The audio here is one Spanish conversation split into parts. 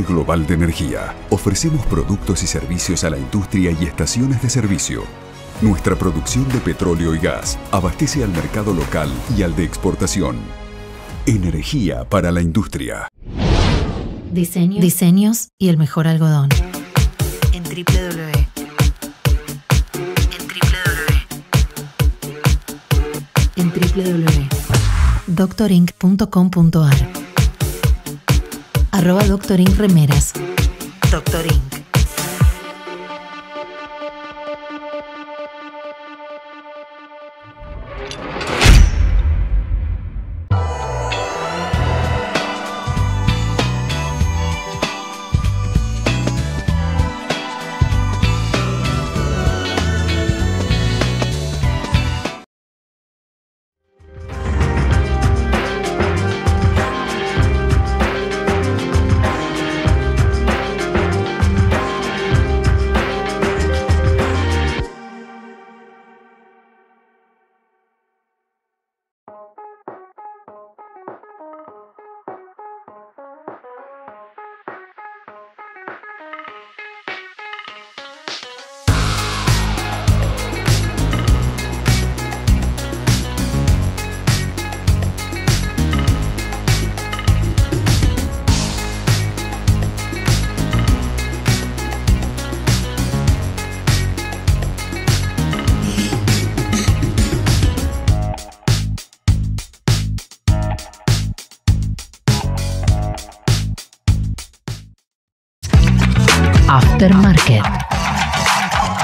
Global de Energía. Ofrecemos productos y servicios a la industria y estaciones de servicio. Nuestra producción de petróleo y gas abastece al mercado local y al de exportación. Energía para la industria. Diseños, y el mejor algodón. En www. En arroba remeras Doctorín.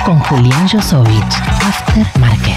con Julián Josovich. Market.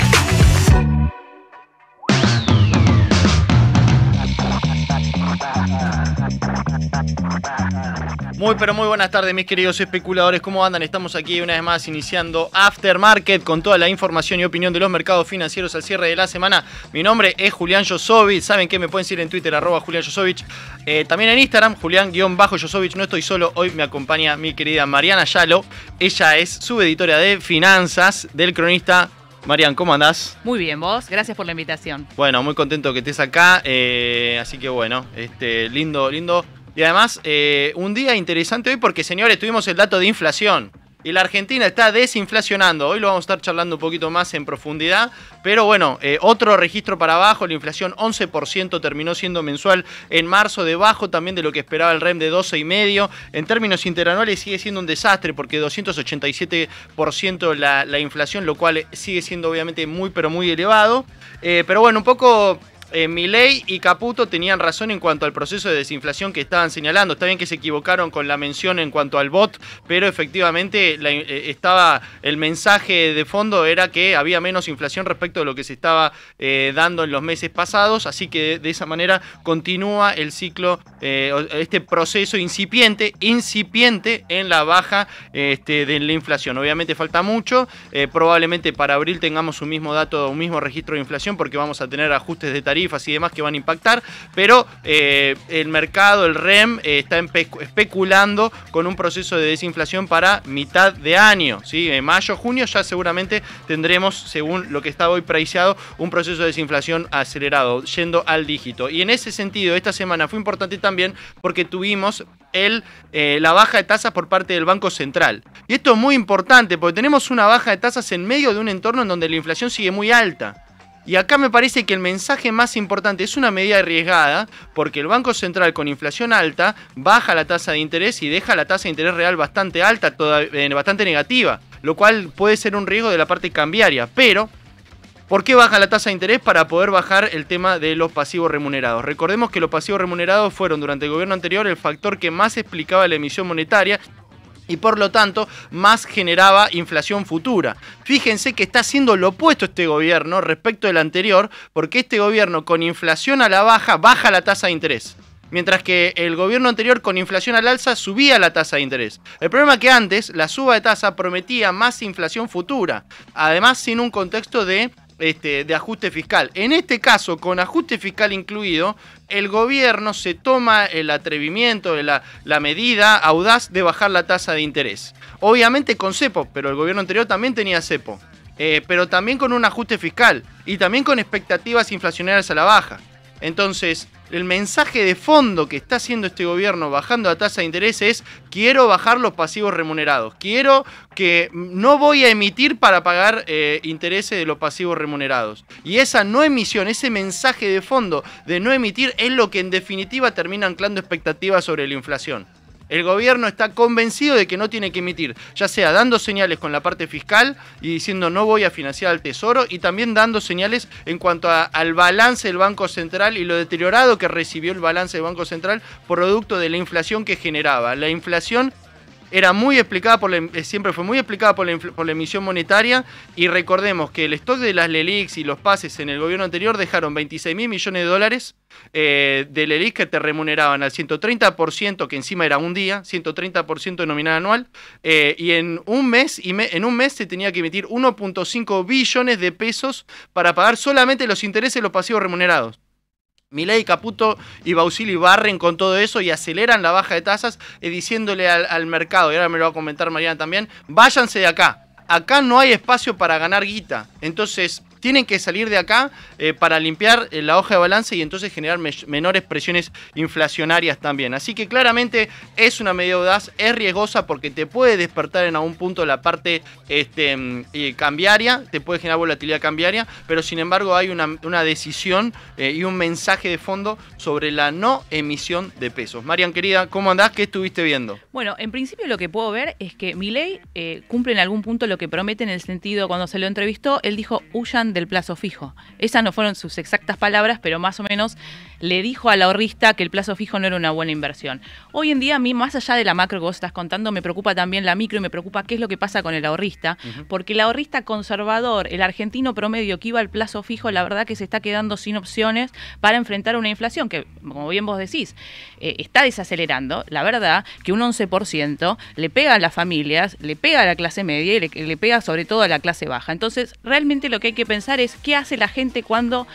Muy, pero muy buenas tardes, mis queridos especuladores. ¿Cómo andan? Estamos aquí una vez más iniciando Aftermarket con toda la información y opinión de los mercados financieros al cierre de la semana. Mi nombre es Julián Josovich. Saben que me pueden seguir en Twitter, arroba Julián Josovich. Eh, también en Instagram, Julián-Josovich. No estoy solo, hoy me acompaña mi querida Mariana Yalo. Ella es subeditora de finanzas del cronista Marian, ¿cómo andás? Muy bien, vos. Gracias por la invitación. Bueno, muy contento que estés acá. Eh, así que bueno, este, lindo, lindo y además, eh, un día interesante hoy porque, señores, tuvimos el dato de inflación. Y la Argentina está desinflacionando. Hoy lo vamos a estar charlando un poquito más en profundidad. Pero bueno, eh, otro registro para abajo. La inflación 11% terminó siendo mensual en marzo, debajo también de lo que esperaba el REM de 12,5%. En términos interanuales sigue siendo un desastre porque 287% la, inflación, lo cual sigue siendo obviamente muy, pero muy elevado. Eh, pero bueno, un poco eh, Miley y Caputo tenían razón en cuanto al proceso de desinflación que estaban señalando. Está bien que se equivocaron con la mención en cuanto al bot, pero efectivamente eh, estaba el mensaje de fondo era que había menos inflación respecto a lo que se estaba eh, dando en los meses pasados, así que de, esa manera continúa el ciclo, este proceso incipiente, incipiente en la baja este, de la inflación. Obviamente falta mucho, probablemente para abril tengamos un mismo dato, un mismo registro de inflación porque vamos a tener ajustes de tarifas y demás que van a impactar, pero eh, el mercado, el REM, eh, está especulando con un proceso de desinflación para mitad de año. ¿sí? En eh, mayo, junio ya seguramente tendremos, según lo que está hoy preiciado un proceso de desinflación acelerado, yendo al dígito. Y en ese sentido, esta semana fue importante también porque tuvimos el, la baja de tasas por parte del Banco Central. Y esto es muy importante porque tenemos una baja de tasas en medio de un entorno en donde la inflación sigue muy alta. Y acá me parece que el mensaje más importante es una medida arriesgada porque el Banco Central con inflación alta baja la tasa de interés y deja la tasa de interés real bastante alta, eh, bastante negativa, lo cual puede ser un riesgo de la parte cambiaria. Pero, ¿por qué baja la tasa de interés? Para poder bajar el tema de los pasivos remunerados. Recordemos que los pasivos remunerados fueron durante el gobierno anterior el factor que más explicaba la emisión monetaria y por lo tanto más generaba inflación futura. Fíjense que está haciendo lo opuesto este gobierno respecto del anterior, porque este gobierno con inflación a la baja baja la tasa de interés. Mientras que el gobierno anterior con inflación al alza subía la tasa de interés. El problema es que antes la suba de tasa prometía más inflación futura, además sin un contexto de este, de ajuste fiscal. En este caso, con ajuste fiscal incluido, el gobierno se toma el atrevimiento, la, la medida audaz de bajar la tasa de interés. Obviamente con cepo, pero el gobierno anterior también tenía cepo. Eh, pero también con un ajuste fiscal y también con expectativas inflacionarias a la baja. Entonces, el mensaje de fondo que está haciendo este gobierno bajando la tasa de interés es quiero bajar los pasivos remunerados, quiero que no voy a emitir para pagar eh, intereses de los pasivos remunerados. Y esa no emisión, ese mensaje de fondo de no emitir es lo que en definitiva termina anclando expectativas sobre la inflación. El gobierno está convencido de que no tiene que emitir, ya sea dando señales con la parte fiscal y diciendo no voy a financiar al Tesoro y también dando señales en cuanto al balance del Banco Central y lo deteriorado que recibió el balance del Banco Central producto de la inflación que generaba. La inflación era muy explicada por em, eh, siempre fue muy explicada por la, emisión monetaria y recordemos que el stock de las LELIX y los pases en el gobierno anterior dejaron 26 mil millones de dólares eh, de LELIX que te remuneraban al 130%, que encima era un día, 130% de nominal anual, eh, y en un mes y en un mes se tenía que emitir 1.5 billones de pesos para pagar solamente los intereses de los pasivos remunerados. Milei, Caputo y Bausili barren con todo eso y aceleran la baja de tasas eh, diciéndole al, al, mercado, y ahora me lo va a comentar Mariana también, váyanse de acá. Acá no hay espacio para ganar guita. Entonces, tienen que salir de acá eh, para limpiar eh, la hoja de balance y entonces generar menores presiones inflacionarias también. Así que claramente es una medida audaz, es riesgosa porque te puede despertar en algún punto la parte este, mm, eh, cambiaria, te puede generar volatilidad cambiaria, pero sin embargo hay una, una decisión y un mensaje de fondo sobre la no emisión de pesos. Marian, querida, ¿cómo andás? ¿Qué estuviste viendo? Bueno, en principio lo que puedo ver es que mi ley cumple en algún punto lo que promete en el sentido cuando se lo entrevistó, él dijo, huyan del plazo fijo. Esas no fueron sus exactas palabras, pero más o menos le dijo al ahorrista que el plazo fijo no era una buena inversión. Hoy en día a mí, más allá de la macro que vos estás contando, me preocupa también la micro y me preocupa qué es lo que pasa con el ahorrista, porque el ahorrista conservador, el argentino promedio que iba al plazo fijo, la verdad que se está quedando sin opciones para enfrentar una inflación que, como bien vos decís, eh, está desacelerando. La verdad que un 11% le pega a las familias, le pega a la clase media y le pega sobre todo a la clase baja. Entonces, realmente lo que hay que pensar es qué hace la gente cuando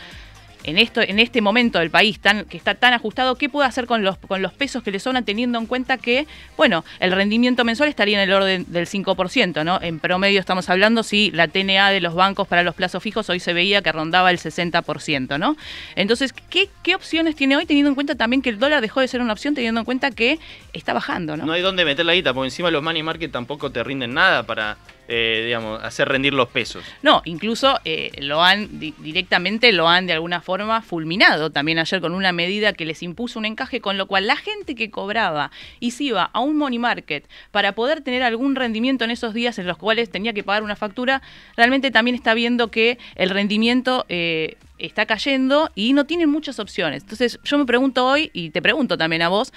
en, esto, en este momento del país que está tan ajustado, ¿qué puede hacer con los, con los pesos que le sobran teniendo en cuenta que, bueno, el rendimiento mensual estaría en el orden del 5%, ¿no? En promedio estamos hablando, si la TNA de los bancos para los plazos fijos hoy se veía que rondaba el 60%, ¿no? Entonces, ¿qué, qué opciones tiene hoy teniendo en cuenta también que el dólar dejó de ser una opción teniendo en cuenta que está bajando, ¿no? No hay dónde meter la guita, porque encima los money market tampoco te rinden nada para eh, digamos, hacer rendir los pesos. No, incluso eh, lo han directamente lo han de alguna forma fulminado también ayer con una medida que les impuso un encaje, con lo cual la gente que cobraba y se iba a un money market para poder tener algún rendimiento en esos días en los cuales tenía que pagar una factura, realmente también está viendo que el rendimiento eh, está cayendo y no tienen muchas opciones. Entonces yo me pregunto hoy, y te pregunto también a vos,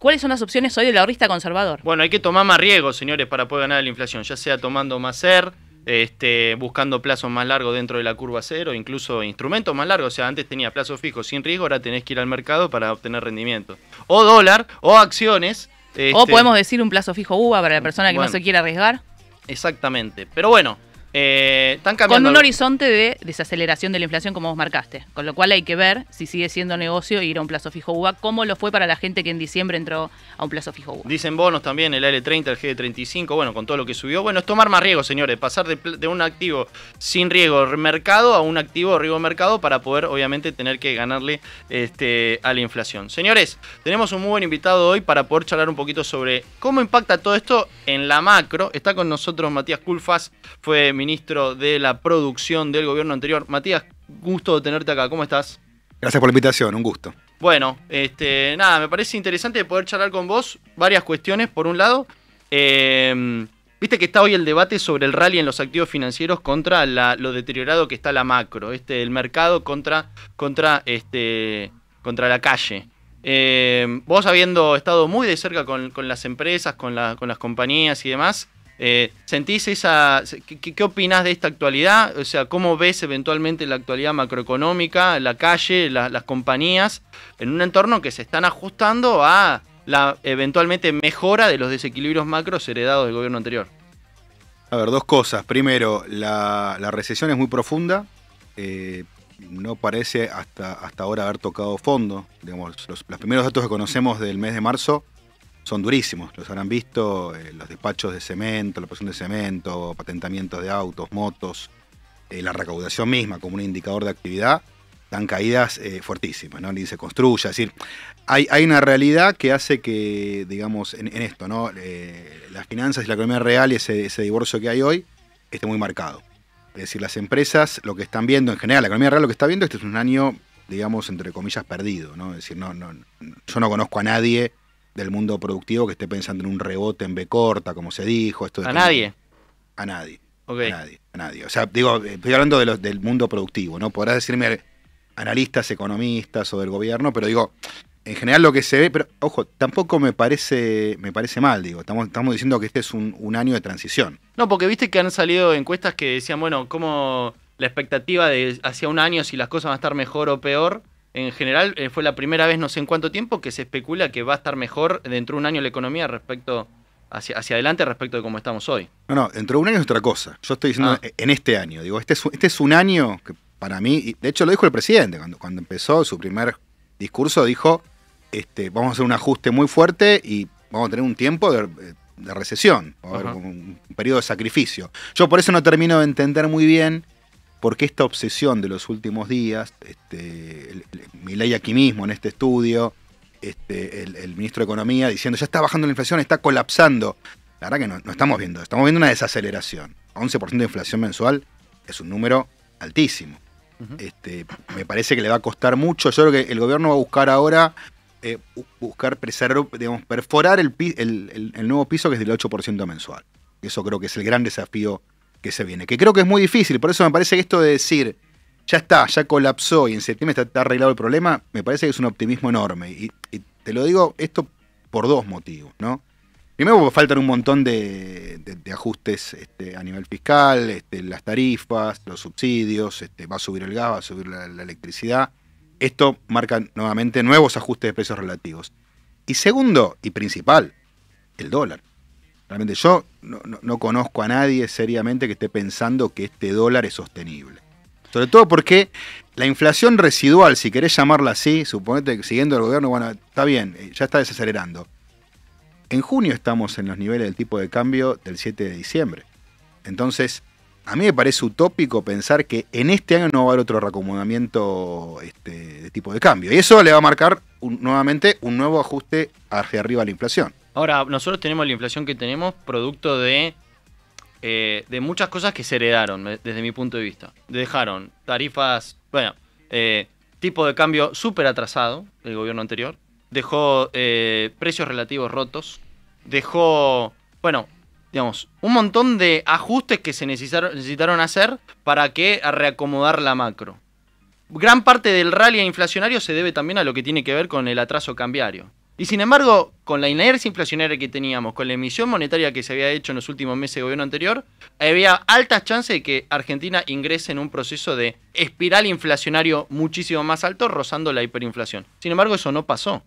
¿Cuáles son las opciones hoy del ahorrista conservador? Bueno, hay que tomar más riesgos, señores, para poder ganar la inflación, ya sea tomando más ser, este, buscando plazos más largos dentro de la curva cero, incluso instrumentos más largos. O sea, antes tenía plazos fijos sin riesgo, ahora tenés que ir al mercado para obtener rendimiento. O dólar, o acciones. O este, podemos decir un plazo fijo UVA para la persona que no se quiere arriesgar. Exactamente. Pero bueno, eh, con un horizonte de desaceleración de la inflación, como vos marcaste. Con lo cual hay que ver si sigue siendo negocio ir a un plazo fijo UBA, cómo lo fue para la gente que en diciembre entró a un plazo fijo UBA. Dicen bonos también, el L30, el G35, bueno, con todo lo que subió. Bueno, es tomar más riesgo, señores. Pasar de, un activo sin riesgo mercado a un activo riesgo mercado para poder, obviamente, tener que ganarle este, a la inflación. Señores, tenemos un muy buen invitado hoy para poder charlar un poquito sobre cómo impacta todo esto en la macro. Está con nosotros Matías Culfas, fue ministro de la Producción del gobierno anterior. Matías, gusto de tenerte acá, ¿cómo estás? Gracias por la invitación, un gusto. Bueno, este, nada, me parece interesante poder charlar con vos varias cuestiones. Por un lado, eh, viste que está hoy el debate sobre el rally en los activos financieros contra lo deteriorado que está la macro, este, el mercado contra, contra, este, contra la calle. Eh, vos habiendo estado muy de cerca con, las empresas, con, con las compañías y demás, eh, ¿Sentís esa... ¿qué, opinás de esta actualidad? O sea, ¿cómo ves eventualmente la actualidad macroeconómica, la calle, las compañías, en un entorno que se están ajustando a la eventualmente mejora de los desequilibrios macros heredados del gobierno anterior? A ver, dos cosas. Primero, la, recesión es muy profunda. Eh, no parece hasta, hasta ahora haber tocado fondo. los, los primeros datos que conocemos del mes de marzo son durísimos. Los habrán visto eh, los despachos de cemento, la producción de cemento, patentamientos de autos, motos, eh, la recaudación misma como un indicador de actividad, dan caídas eh, fuertísimas, ¿no? Ni se construye. Es decir, hay, hay, una realidad que hace que, digamos, en, esto, ¿no? las finanzas y la economía real y ese, divorcio que hay hoy esté muy marcado. Es decir, las empresas lo que están viendo en general, la economía real lo que está viendo, este es un año, digamos, entre comillas, perdido, ¿no? Es decir, no, no, yo no conozco a nadie del mundo productivo que esté pensando en un rebote en B corta, como se dijo. Esto de ¿A, nadie? a nadie. A nadie. A nadie. O sea, digo, estoy hablando de los, del mundo productivo, ¿no? Podrás decirme analistas, economistas o del gobierno, pero digo, en general lo que se ve, pero ojo, tampoco me parece, me parece mal, digo, estamos, estamos diciendo que este es un, año de transición. No, porque viste que han salido encuestas que decían, bueno, ¿cómo la expectativa de hacia un año si las cosas van a estar mejor o peor? en general eh, fue la primera vez, no sé en cuánto tiempo, que se especula que va a estar mejor dentro de un año la economía respecto hacia, hacia adelante respecto de cómo estamos hoy. No, no, dentro de un año es otra cosa. Yo estoy diciendo ah. en este año. Digo, este es, este es un año que para mí, de hecho lo dijo el presidente cuando, cuando empezó su primer discurso, dijo, este, vamos a hacer un ajuste muy fuerte y vamos a tener un tiempo de, recesión, un, un periodo de sacrificio. Yo por eso no termino de entender muy bien porque esta obsesión de los últimos días, este, mi aquí mismo en este estudio, este, el, ministro de Economía diciendo ya está bajando la inflación, está colapsando. La verdad que no, no estamos viendo, estamos viendo una desaceleración. 11% de inflación mensual es un número altísimo. Este, me parece que le va a costar mucho. Yo creo que el gobierno va a buscar ahora, eh, buscar preservar, digamos, perforar el nuevo piso que es del 8% mensual. Eso creo que es el gran desafío que se viene. Que creo que es muy difícil, por eso me parece que esto de decir, ya está, ya colapsó y en septiembre está, arreglado el problema, me parece que es un optimismo enorme. Y, te lo digo esto por dos motivos, ¿no? Primero porque faltan un montón de, ajustes este, a nivel fiscal, este, las tarifas, los subsidios, este, va a subir el gas, va a subir la electricidad. Esto marca nuevamente nuevos ajustes de precios relativos. Y segundo, y principal, el dólar. Realmente yo no, conozco a nadie seriamente que esté pensando que este dólar es sostenible. Sobre todo porque la inflación residual, si querés llamarla así, suponete que siguiendo el gobierno, bueno, está bien, eh, ya está desacelerando. En junio estamos en los niveles del tipo de cambio del 7 de diciembre. Entonces, a mí me parece utópico pensar que en este año no va a haber otro reacomodamiento este, de tipo de cambio. Y eso le va a marcar nuevamente un nuevo ajuste hacia arriba a la inflación. Ahora, nosotros tenemos la inflación que tenemos producto de, eh, de muchas cosas que se heredaron, desde mi punto de vista. Dejaron tarifas, bueno, eh, tipo de cambio súper atrasado el gobierno anterior, dejó eh, precios relativos rotos, dejó, bueno, digamos, un montón de ajustes que se necesitaron, necesitaron hacer para que reacomodar la macro. Gran parte del rally inflacionario se debe también a lo que tiene que ver con el atraso cambiario. Y sin embargo, con la inercia inflacionaria que teníamos, con la emisión monetaria que se había hecho en los últimos meses de gobierno anterior, había altas chances de que Argentina ingrese en un proceso de espiral inflacionario muchísimo más alto, rozando la hiperinflación. Sin embargo, eso no pasó.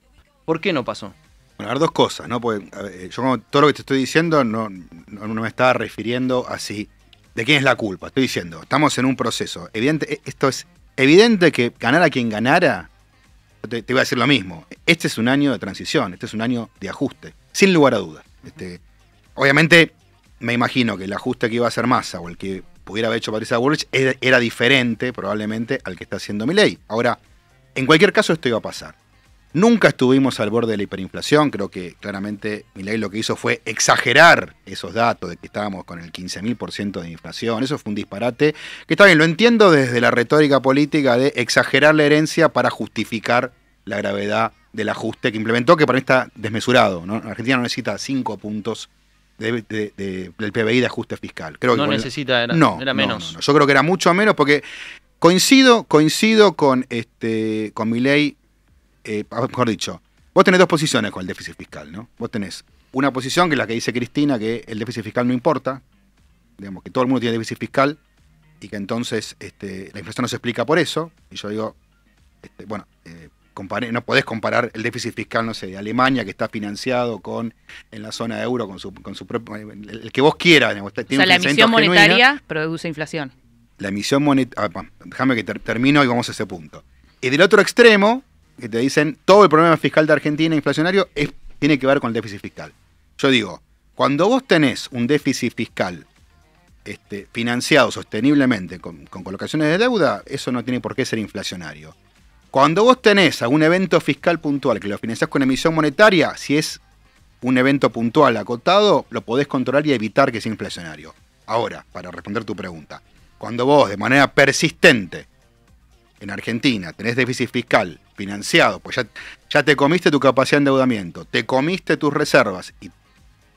¿Por qué no pasó? Bueno, a ver, dos cosas, ¿no? Porque eh, yo como todo lo que te estoy diciendo no, no, me estaba refiriendo así de quién es la culpa. Estoy diciendo, estamos en un proceso. Evidente, eh, esto es evidente que ganara quien ganara, te, te, voy a decir lo mismo. Este es un año de transición, este es un año de ajuste, sin lugar a dudas. Este, obviamente, me imagino que el ajuste que iba a hacer Massa o el que pudiera haber hecho Patricia Bullrich era, diferente probablemente al que está haciendo Milei. Ahora, en cualquier caso, esto iba a pasar. Nunca estuvimos al borde de la hiperinflación, creo que claramente ley lo que hizo fue exagerar esos datos de que estábamos con el 15.000% de inflación, eso fue un disparate, que está bien, lo entiendo desde la retórica política de exagerar la herencia para justificar la gravedad del ajuste que implementó, que para mí está desmesurado, Argentina no necesita cinco puntos de, del PBI de ajuste fiscal. Creo no necesita, era, no, era menos. Yo creo que era mucho menos porque coincido, coincido con, este, con mi ley eh, mejor dicho, vos tenés dos posiciones con el déficit fiscal, ¿no? Vos tenés una posición que es la que dice Cristina, que el déficit fiscal no importa, digamos, que todo el mundo tiene déficit fiscal y que entonces este, la inflación no se explica por eso. Y yo digo, este, bueno, eh, no podés comparar el déficit fiscal, no sé, de Alemania, que está financiado con en la zona de euro, con su, con su propio, el, que vos quieras. Digamos, o sea, la emisión monetaria produce inflación. La emisión monetaria, ah, déjame que termino y vamos a ese punto. Y del otro extremo, que te dicen todo el problema fiscal de Argentina inflacionario tiene que ver con el déficit fiscal. Yo digo, cuando vos tenés un déficit fiscal este, financiado sosteniblemente con, con colocaciones de deuda, eso no tiene por qué ser inflacionario. Cuando vos tenés algún evento fiscal puntual que lo financiás con emisión monetaria, si es un evento puntual acotado, lo podés controlar y evitar que sea inflacionario. Ahora, para responder tu pregunta, cuando vos de manera persistente en Argentina tenés déficit fiscal financiado, pues ya, ya te comiste tu capacidad de endeudamiento, te comiste tus reservas y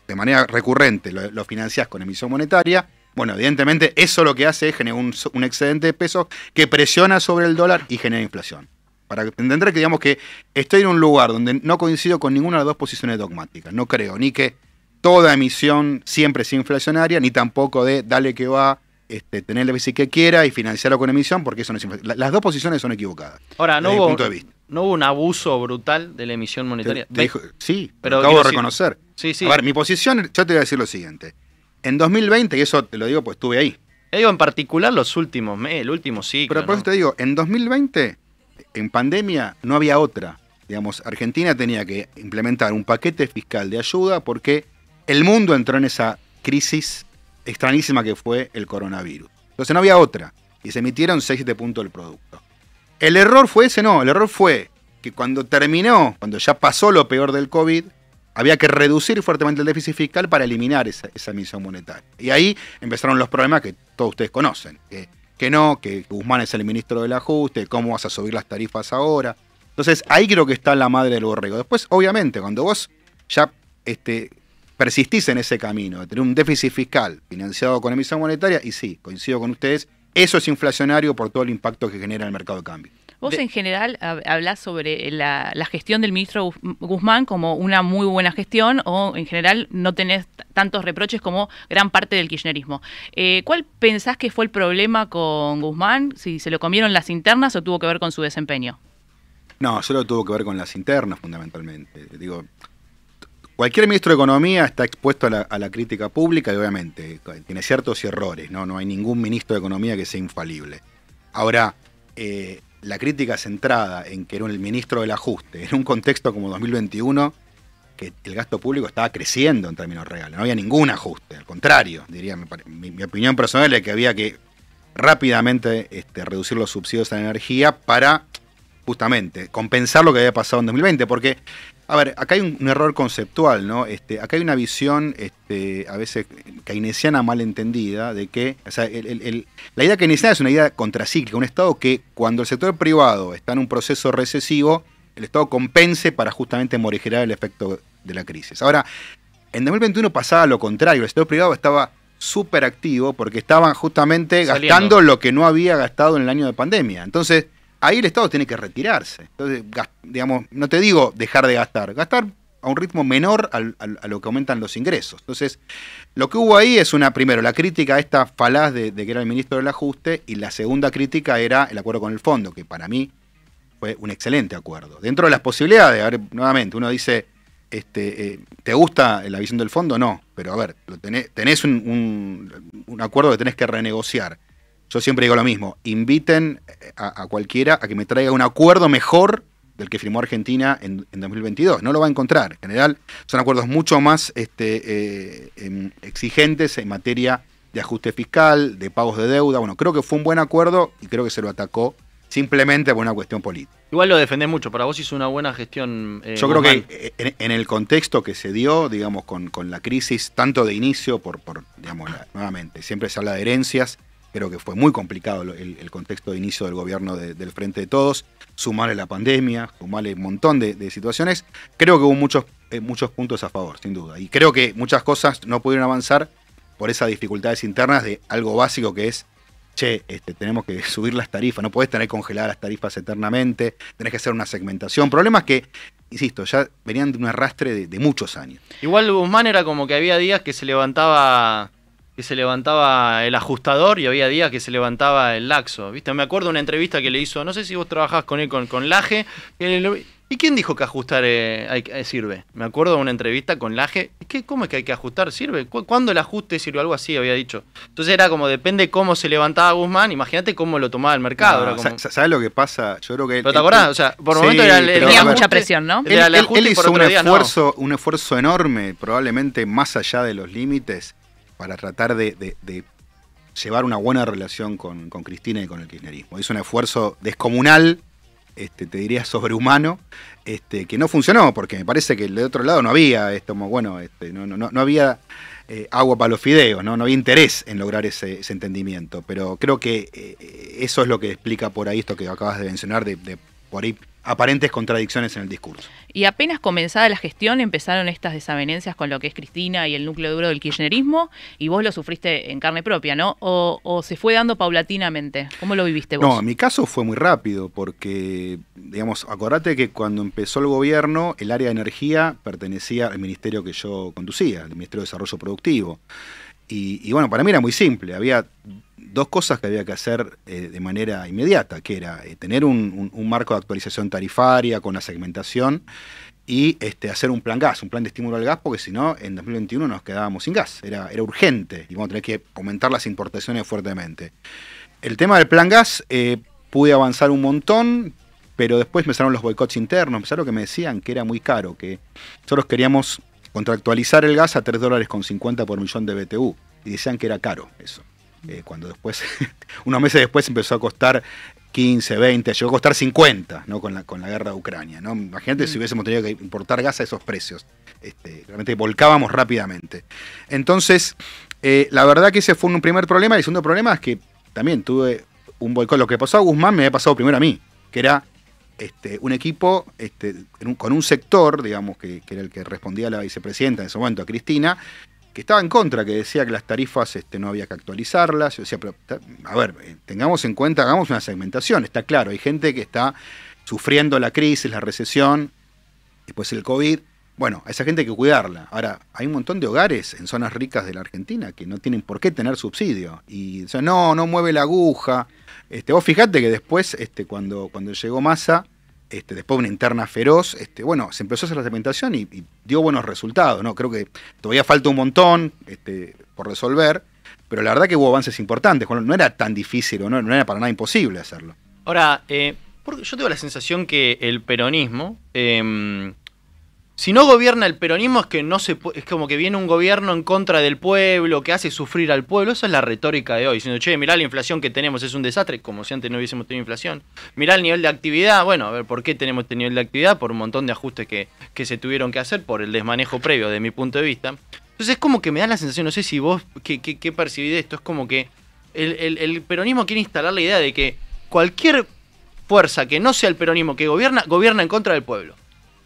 de manera recurrente lo, financias financiás con emisión monetaria, bueno, evidentemente eso lo que hace es generar un, excedente de peso que presiona sobre el dólar y genera inflación. Para entender que digamos que estoy en un lugar donde no coincido con ninguna de las dos posiciones dogmáticas. No creo ni que toda emisión siempre sea inflacionaria, ni tampoco de dale que va, tenerle este, tener la bici que quiera y financiarlo con emisión, porque eso no es Las dos posiciones son equivocadas. Ahora, no hubo, no hubo un abuso brutal de la emisión monetaria. sí, pero acabo de reconocer. A ver, mi posición, yo te voy a decir lo siguiente. En 2020, y eso te lo digo pues estuve ahí. te digo en particular los últimos meses, el último ciclo. Pero por eso te digo, en 2020, en pandemia, no había otra. Digamos, Argentina tenía que implementar un paquete fiscal de ayuda porque el mundo entró en esa crisis extrañísima que fue el coronavirus. Entonces no había otra. Y se emitieron 6 de puntos del producto. El error fue ese, no. El error fue que cuando terminó, cuando ya pasó lo peor del COVID, había que reducir fuertemente el déficit fiscal para eliminar esa, emisión monetaria. Y ahí empezaron los problemas que todos ustedes conocen. Que, no, que Guzmán es el ministro del ajuste, cómo vas a subir las tarifas ahora. Entonces ahí creo que está la madre del borrego. Después, obviamente, cuando vos ya este, persistís en ese camino, de tener un déficit fiscal financiado con emisión monetaria, y sí, coincido con ustedes, eso es inflacionario por todo el impacto que genera el mercado de cambio. Vos en general hablás sobre la, gestión del ministro Guzmán como una muy buena gestión o en general no tenés tantos reproches como gran parte del kirchnerismo. Eh, ¿Cuál pensás que fue el problema con Guzmán? ¿Si se lo comieron las internas o tuvo que ver con su desempeño? No, solo tuvo que ver con las internas fundamentalmente. Digo, Cualquier ministro de Economía está expuesto a la, crítica pública y obviamente eh, tiene ciertos errores, ¿no? No hay ningún ministro de Economía que sea infalible. Ahora, eh, la crítica centrada en que era el ministro del ajuste, en un contexto como 2021, que el gasto público estaba creciendo en términos reales, no había ningún ajuste, al contrario, diría, mi, opinión personal es que había que rápidamente este, reducir los subsidios a la energía para justamente, compensar lo que había pasado en 2020, porque, a ver, acá hay un, error conceptual, ¿no? Este, acá hay una visión, este, a veces, keynesiana mal entendida, de que, o sea, la idea keynesiana es una idea contracíclica, un Estado que cuando el sector privado está en un proceso recesivo, el Estado compense para justamente morigerar el efecto de la crisis. Ahora, en 2021 pasaba lo contrario, el sector privado estaba súper activo porque estaban justamente gastando lo que no había gastado en el año de pandemia. Entonces, ahí el Estado tiene que retirarse. Entonces, digamos, no te digo dejar de gastar, gastar a un ritmo menor a lo que aumentan los ingresos. Entonces, lo que hubo ahí es una, primero, la crítica a esta falaz de, que era el ministro del ajuste, y la segunda crítica era el acuerdo con el fondo, que para mí fue un excelente acuerdo. Dentro de las posibilidades, a ver, nuevamente, uno dice, este, eh, ¿te gusta la visión del fondo? No, pero a ver, tenés, un, acuerdo que tenés que renegociar. Yo siempre digo lo mismo, inviten eh, a, cualquiera a que me traiga un acuerdo mejor del que firmó Argentina en, en, 2022. No lo va a encontrar. En general, son acuerdos mucho más este, eh, em, exigentes en materia de ajuste fiscal, de pagos de deuda. Bueno, creo que fue un buen acuerdo y creo que se lo atacó simplemente por una cuestión política. Igual lo defendés mucho. Para vos hizo una buena gestión. Eh, Yo creo que en, el contexto que se dio, digamos, con, la crisis, tanto de inicio, por, por digamos, nuevamente, siempre se habla de herencias creo que fue muy complicado el, contexto de inicio del gobierno del Frente de Todos, sumarle la pandemia, sumarle un montón de, situaciones, creo que hubo muchos, eh, muchos puntos a favor, sin duda. Y creo que muchas cosas no pudieron avanzar por esas dificultades internas de algo básico que es, che, este, tenemos que subir las tarifas, no podés tener congeladas las tarifas eternamente, tenés que hacer una segmentación, problemas que insisto, ya venían de un arrastre de, de, muchos años. Igual Guzmán era como que había días que se levantaba que se levantaba el ajustador y había días que se levantaba el laxo. ¿Viste? Me acuerdo de una entrevista que le hizo, no sé si vos trabajabas con él, con, con Laje. ¿Y quién dijo que ajustar eh, eh, sirve? Me acuerdo de una entrevista con Laje. ¿qué, ¿Cómo es que hay que ajustar? ¿Sirve? ¿Cuándo el ajuste sirve? Algo así había dicho. Entonces era como, depende cómo se levantaba Guzmán, imagínate cómo lo tomaba el mercado. ¿Sabes lo que pasa? Yo creo que. o sea, por momento Tenía mucha presión, ¿no? Él, hizo esfuerzo, un esfuerzo enorme, probablemente más allá de los límites para tratar de, llevar una buena relación con, Cristina y con el kirchnerismo. Hizo un esfuerzo descomunal, este, te diría sobrehumano, este, que no funcionó, porque me parece que de otro lado no había esto, bueno, este, no, había eh, agua para los fideos, ¿no? había interés en lograr ese, entendimiento. Pero creo que eh, eso es lo que explica por ahí esto que acabas de mencionar, de, de por ahí aparentes contradicciones en el discurso. Y apenas comenzada la gestión empezaron estas desavenencias con lo que es Cristina y el núcleo duro del kirchnerismo, y vos lo sufriste en carne propia, ¿no? ¿O, se fue dando paulatinamente? ¿Cómo lo viviste vos? No, mi caso fue muy rápido, porque, digamos, acordate que cuando empezó el gobierno, el área de energía pertenecía al ministerio que yo conducía, el Ministerio de Desarrollo Productivo. y bueno, para mí era muy simple, había dos cosas que había que hacer eh, de manera inmediata, que era eh, tener un, marco de actualización tarifaria con la segmentación y este, hacer un plan gas, un plan de estímulo al gas, porque si no, en 2021 nos quedábamos sin gas, era, era urgente y vamos a tener que aumentar las importaciones fuertemente. El tema del plan gas, eh, pude avanzar un montón, pero después me empezaron los boicots internos, empezaron lo que me decían, que era muy caro, que nosotros queríamos contractualizar el gas a 3 dólares con 50 por millón de BTU, y decían que era caro eso. Eh, cuando después, unos meses después empezó a costar 15, 20, llegó a costar 50 ¿no? con, la, con la guerra de Ucrania. ¿no? Imagínate mm. si hubiésemos tenido que importar gas a esos precios. Este, realmente volcábamos rápidamente. Entonces, eh, la verdad que ese fue un primer problema. Y el segundo problema es que también tuve un boicot. Lo que pasó a Guzmán me había pasado primero a mí, que era este, un equipo este, con un sector, digamos, que, que, era el que respondía a la vicepresidenta en ese momento, a Cristina, que estaba en contra, que decía que las tarifas este, no había que actualizarlas. Yo decía, a ver, eh, tengamos en cuenta, hagamos una segmentación, está claro, hay gente que está sufriendo la crisis, la recesión, después el COVID. Bueno, a esa gente hay que cuidarla. Ahora, hay un montón de hogares en zonas ricas de la Argentina que no tienen por qué tener subsidio. Y o no, no mueve la aguja. Este, vos fijate que después, este, cuando, cuando llegó Massa, este, después después una interna feroz, este, bueno, se empezó a hacer la segmentación y, dio buenos resultados, ¿no? Creo que todavía falta un montón este, por resolver, pero la verdad que hubo avances importantes, no era tan difícil o no, no, era para nada imposible hacerlo. Ahora, eh, yo tengo la sensación que el peronismo... Em, si no gobierna el peronismo es que no se es como que viene un gobierno en contra del pueblo, que hace sufrir al pueblo, esa es la retórica de hoy, diciendo, "Che, mirá la inflación que tenemos, es un desastre, como si antes no hubiésemos tenido inflación. Mirá el nivel de actividad, bueno, a ver, ¿por qué tenemos este nivel de actividad? Por un montón de ajustes que, que se tuvieron que hacer por el desmanejo previo de mi punto de vista." Entonces es como que me da la sensación, no sé si vos qué, qué, qué de esto, es como que el, el peronismo quiere instalar la idea de que cualquier fuerza que no sea el peronismo que gobierna, gobierna en contra del pueblo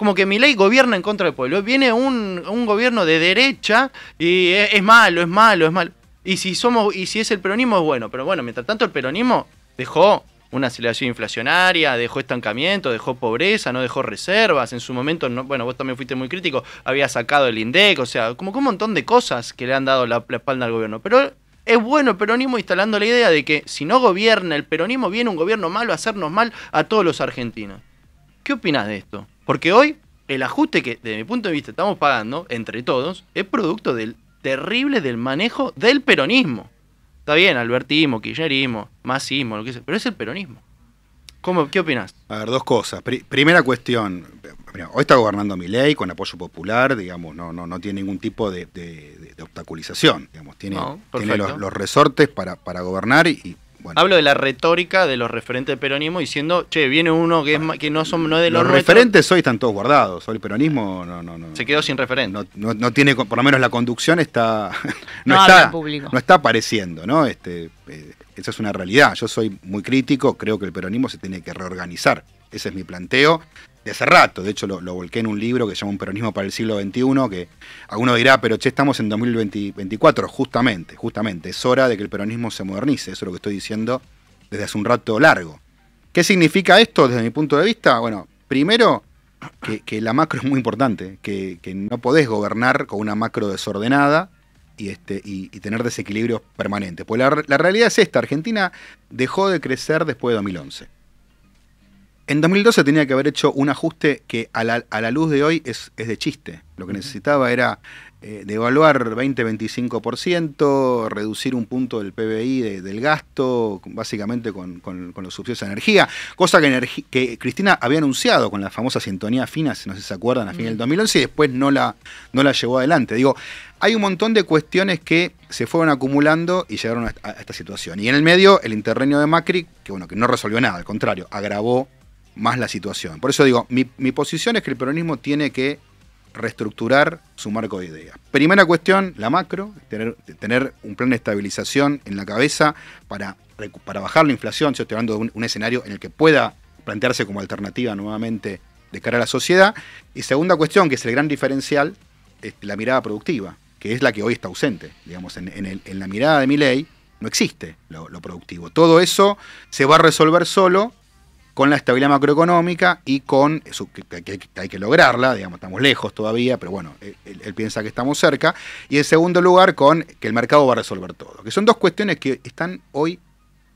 como que mi ley gobierna en contra del pueblo. Viene un, gobierno de derecha y es, malo, es malo, es malo. Y si somos, y si es el peronismo, es bueno. Pero bueno, mientras tanto el peronismo dejó una aceleración inflacionaria, dejó estancamiento, dejó pobreza, no dejó reservas. En su momento, bueno, vos también fuiste muy crítico, había sacado el INDEC, o sea, como que un montón de cosas que le han dado la, la espalda al gobierno. Pero es bueno el peronismo instalando la idea de que si no gobierna el peronismo, viene un gobierno malo a hacernos mal a todos los argentinos. ¿Qué opinas de esto? Porque hoy el ajuste que, desde mi punto de vista, estamos pagando entre todos es producto del terrible del manejo del peronismo. Está bien, albertismo, kirchnerismo, masismo, lo que sea, pero es el peronismo. ¿Cómo, ¿Qué opinas? A ver, dos cosas. primera cuestión, hoy está gobernando mi ley con apoyo popular, digamos, no, no, no tiene ningún tipo de, obstaculización, digamos, tiene, los, resortes para, para gobernar y, Hablo de la retórica de los referentes del peronismo diciendo, che, viene uno que, es que no, son, no es de los, los referentes hoy están todos guardados. Hoy el peronismo no, no, no. Se quedó sin referente. No, tiene, por lo menos la conducción está. no, no está, no está apareciendo, ¿no? Este, eh, esa es una realidad. Yo soy muy crítico, creo que el peronismo se tiene que reorganizar. Ese es mi planteo de hace rato. De hecho, lo, volqué en un libro que se llama Un peronismo para el siglo XXI, que alguno dirá, pero che, estamos en 2024, justamente, justamente. Es hora de que el peronismo se modernice, eso es lo que estoy diciendo desde hace un rato largo. ¿Qué significa esto desde mi punto de vista? Bueno, primero, que, la macro es muy importante, que, no podés gobernar con una macro desordenada. Este, y, tener desequilibrios permanentes. Pues la, la realidad es esta, Argentina dejó de crecer después de 2011 en 2012 tenía que haber hecho un ajuste que a la, luz de hoy es, de chiste. Lo que necesitaba era eh, devaluar 20-25%, reducir un punto del PBI del gasto, básicamente con, los subsidios de energía, cosa que, Cristina había anunciado con la famosa sintonía fina, si no se acuerdan, a fin del 2011 y después no la, no la llevó adelante. Digo, hay un montón de cuestiones que se fueron acumulando y llegaron a esta situación. Y en el medio, el interreño de Macri, que bueno, que no resolvió nada, al contrario, agravó más la situación. Por eso digo, mi, posición es que el peronismo tiene que reestructurar su marco de ideas. Primera cuestión, la macro, tener, un plan de estabilización en la cabeza para, para bajar la inflación. Yo estoy hablando de un, escenario en el que pueda plantearse como alternativa nuevamente de cara a la sociedad. Y segunda cuestión, que es el gran diferencial, es la mirada productiva, que es la que hoy está ausente. Digamos, en, la mirada de mi ley no existe lo productivo. Todo eso se va a resolver solo con la estabilidad macroeconómica y con que, hay que lograrla, digamos, estamos lejos todavía, pero bueno, él, piensa que estamos cerca. Y en segundo lugar, con que el mercado va a resolver todo, que son dos cuestiones que están hoy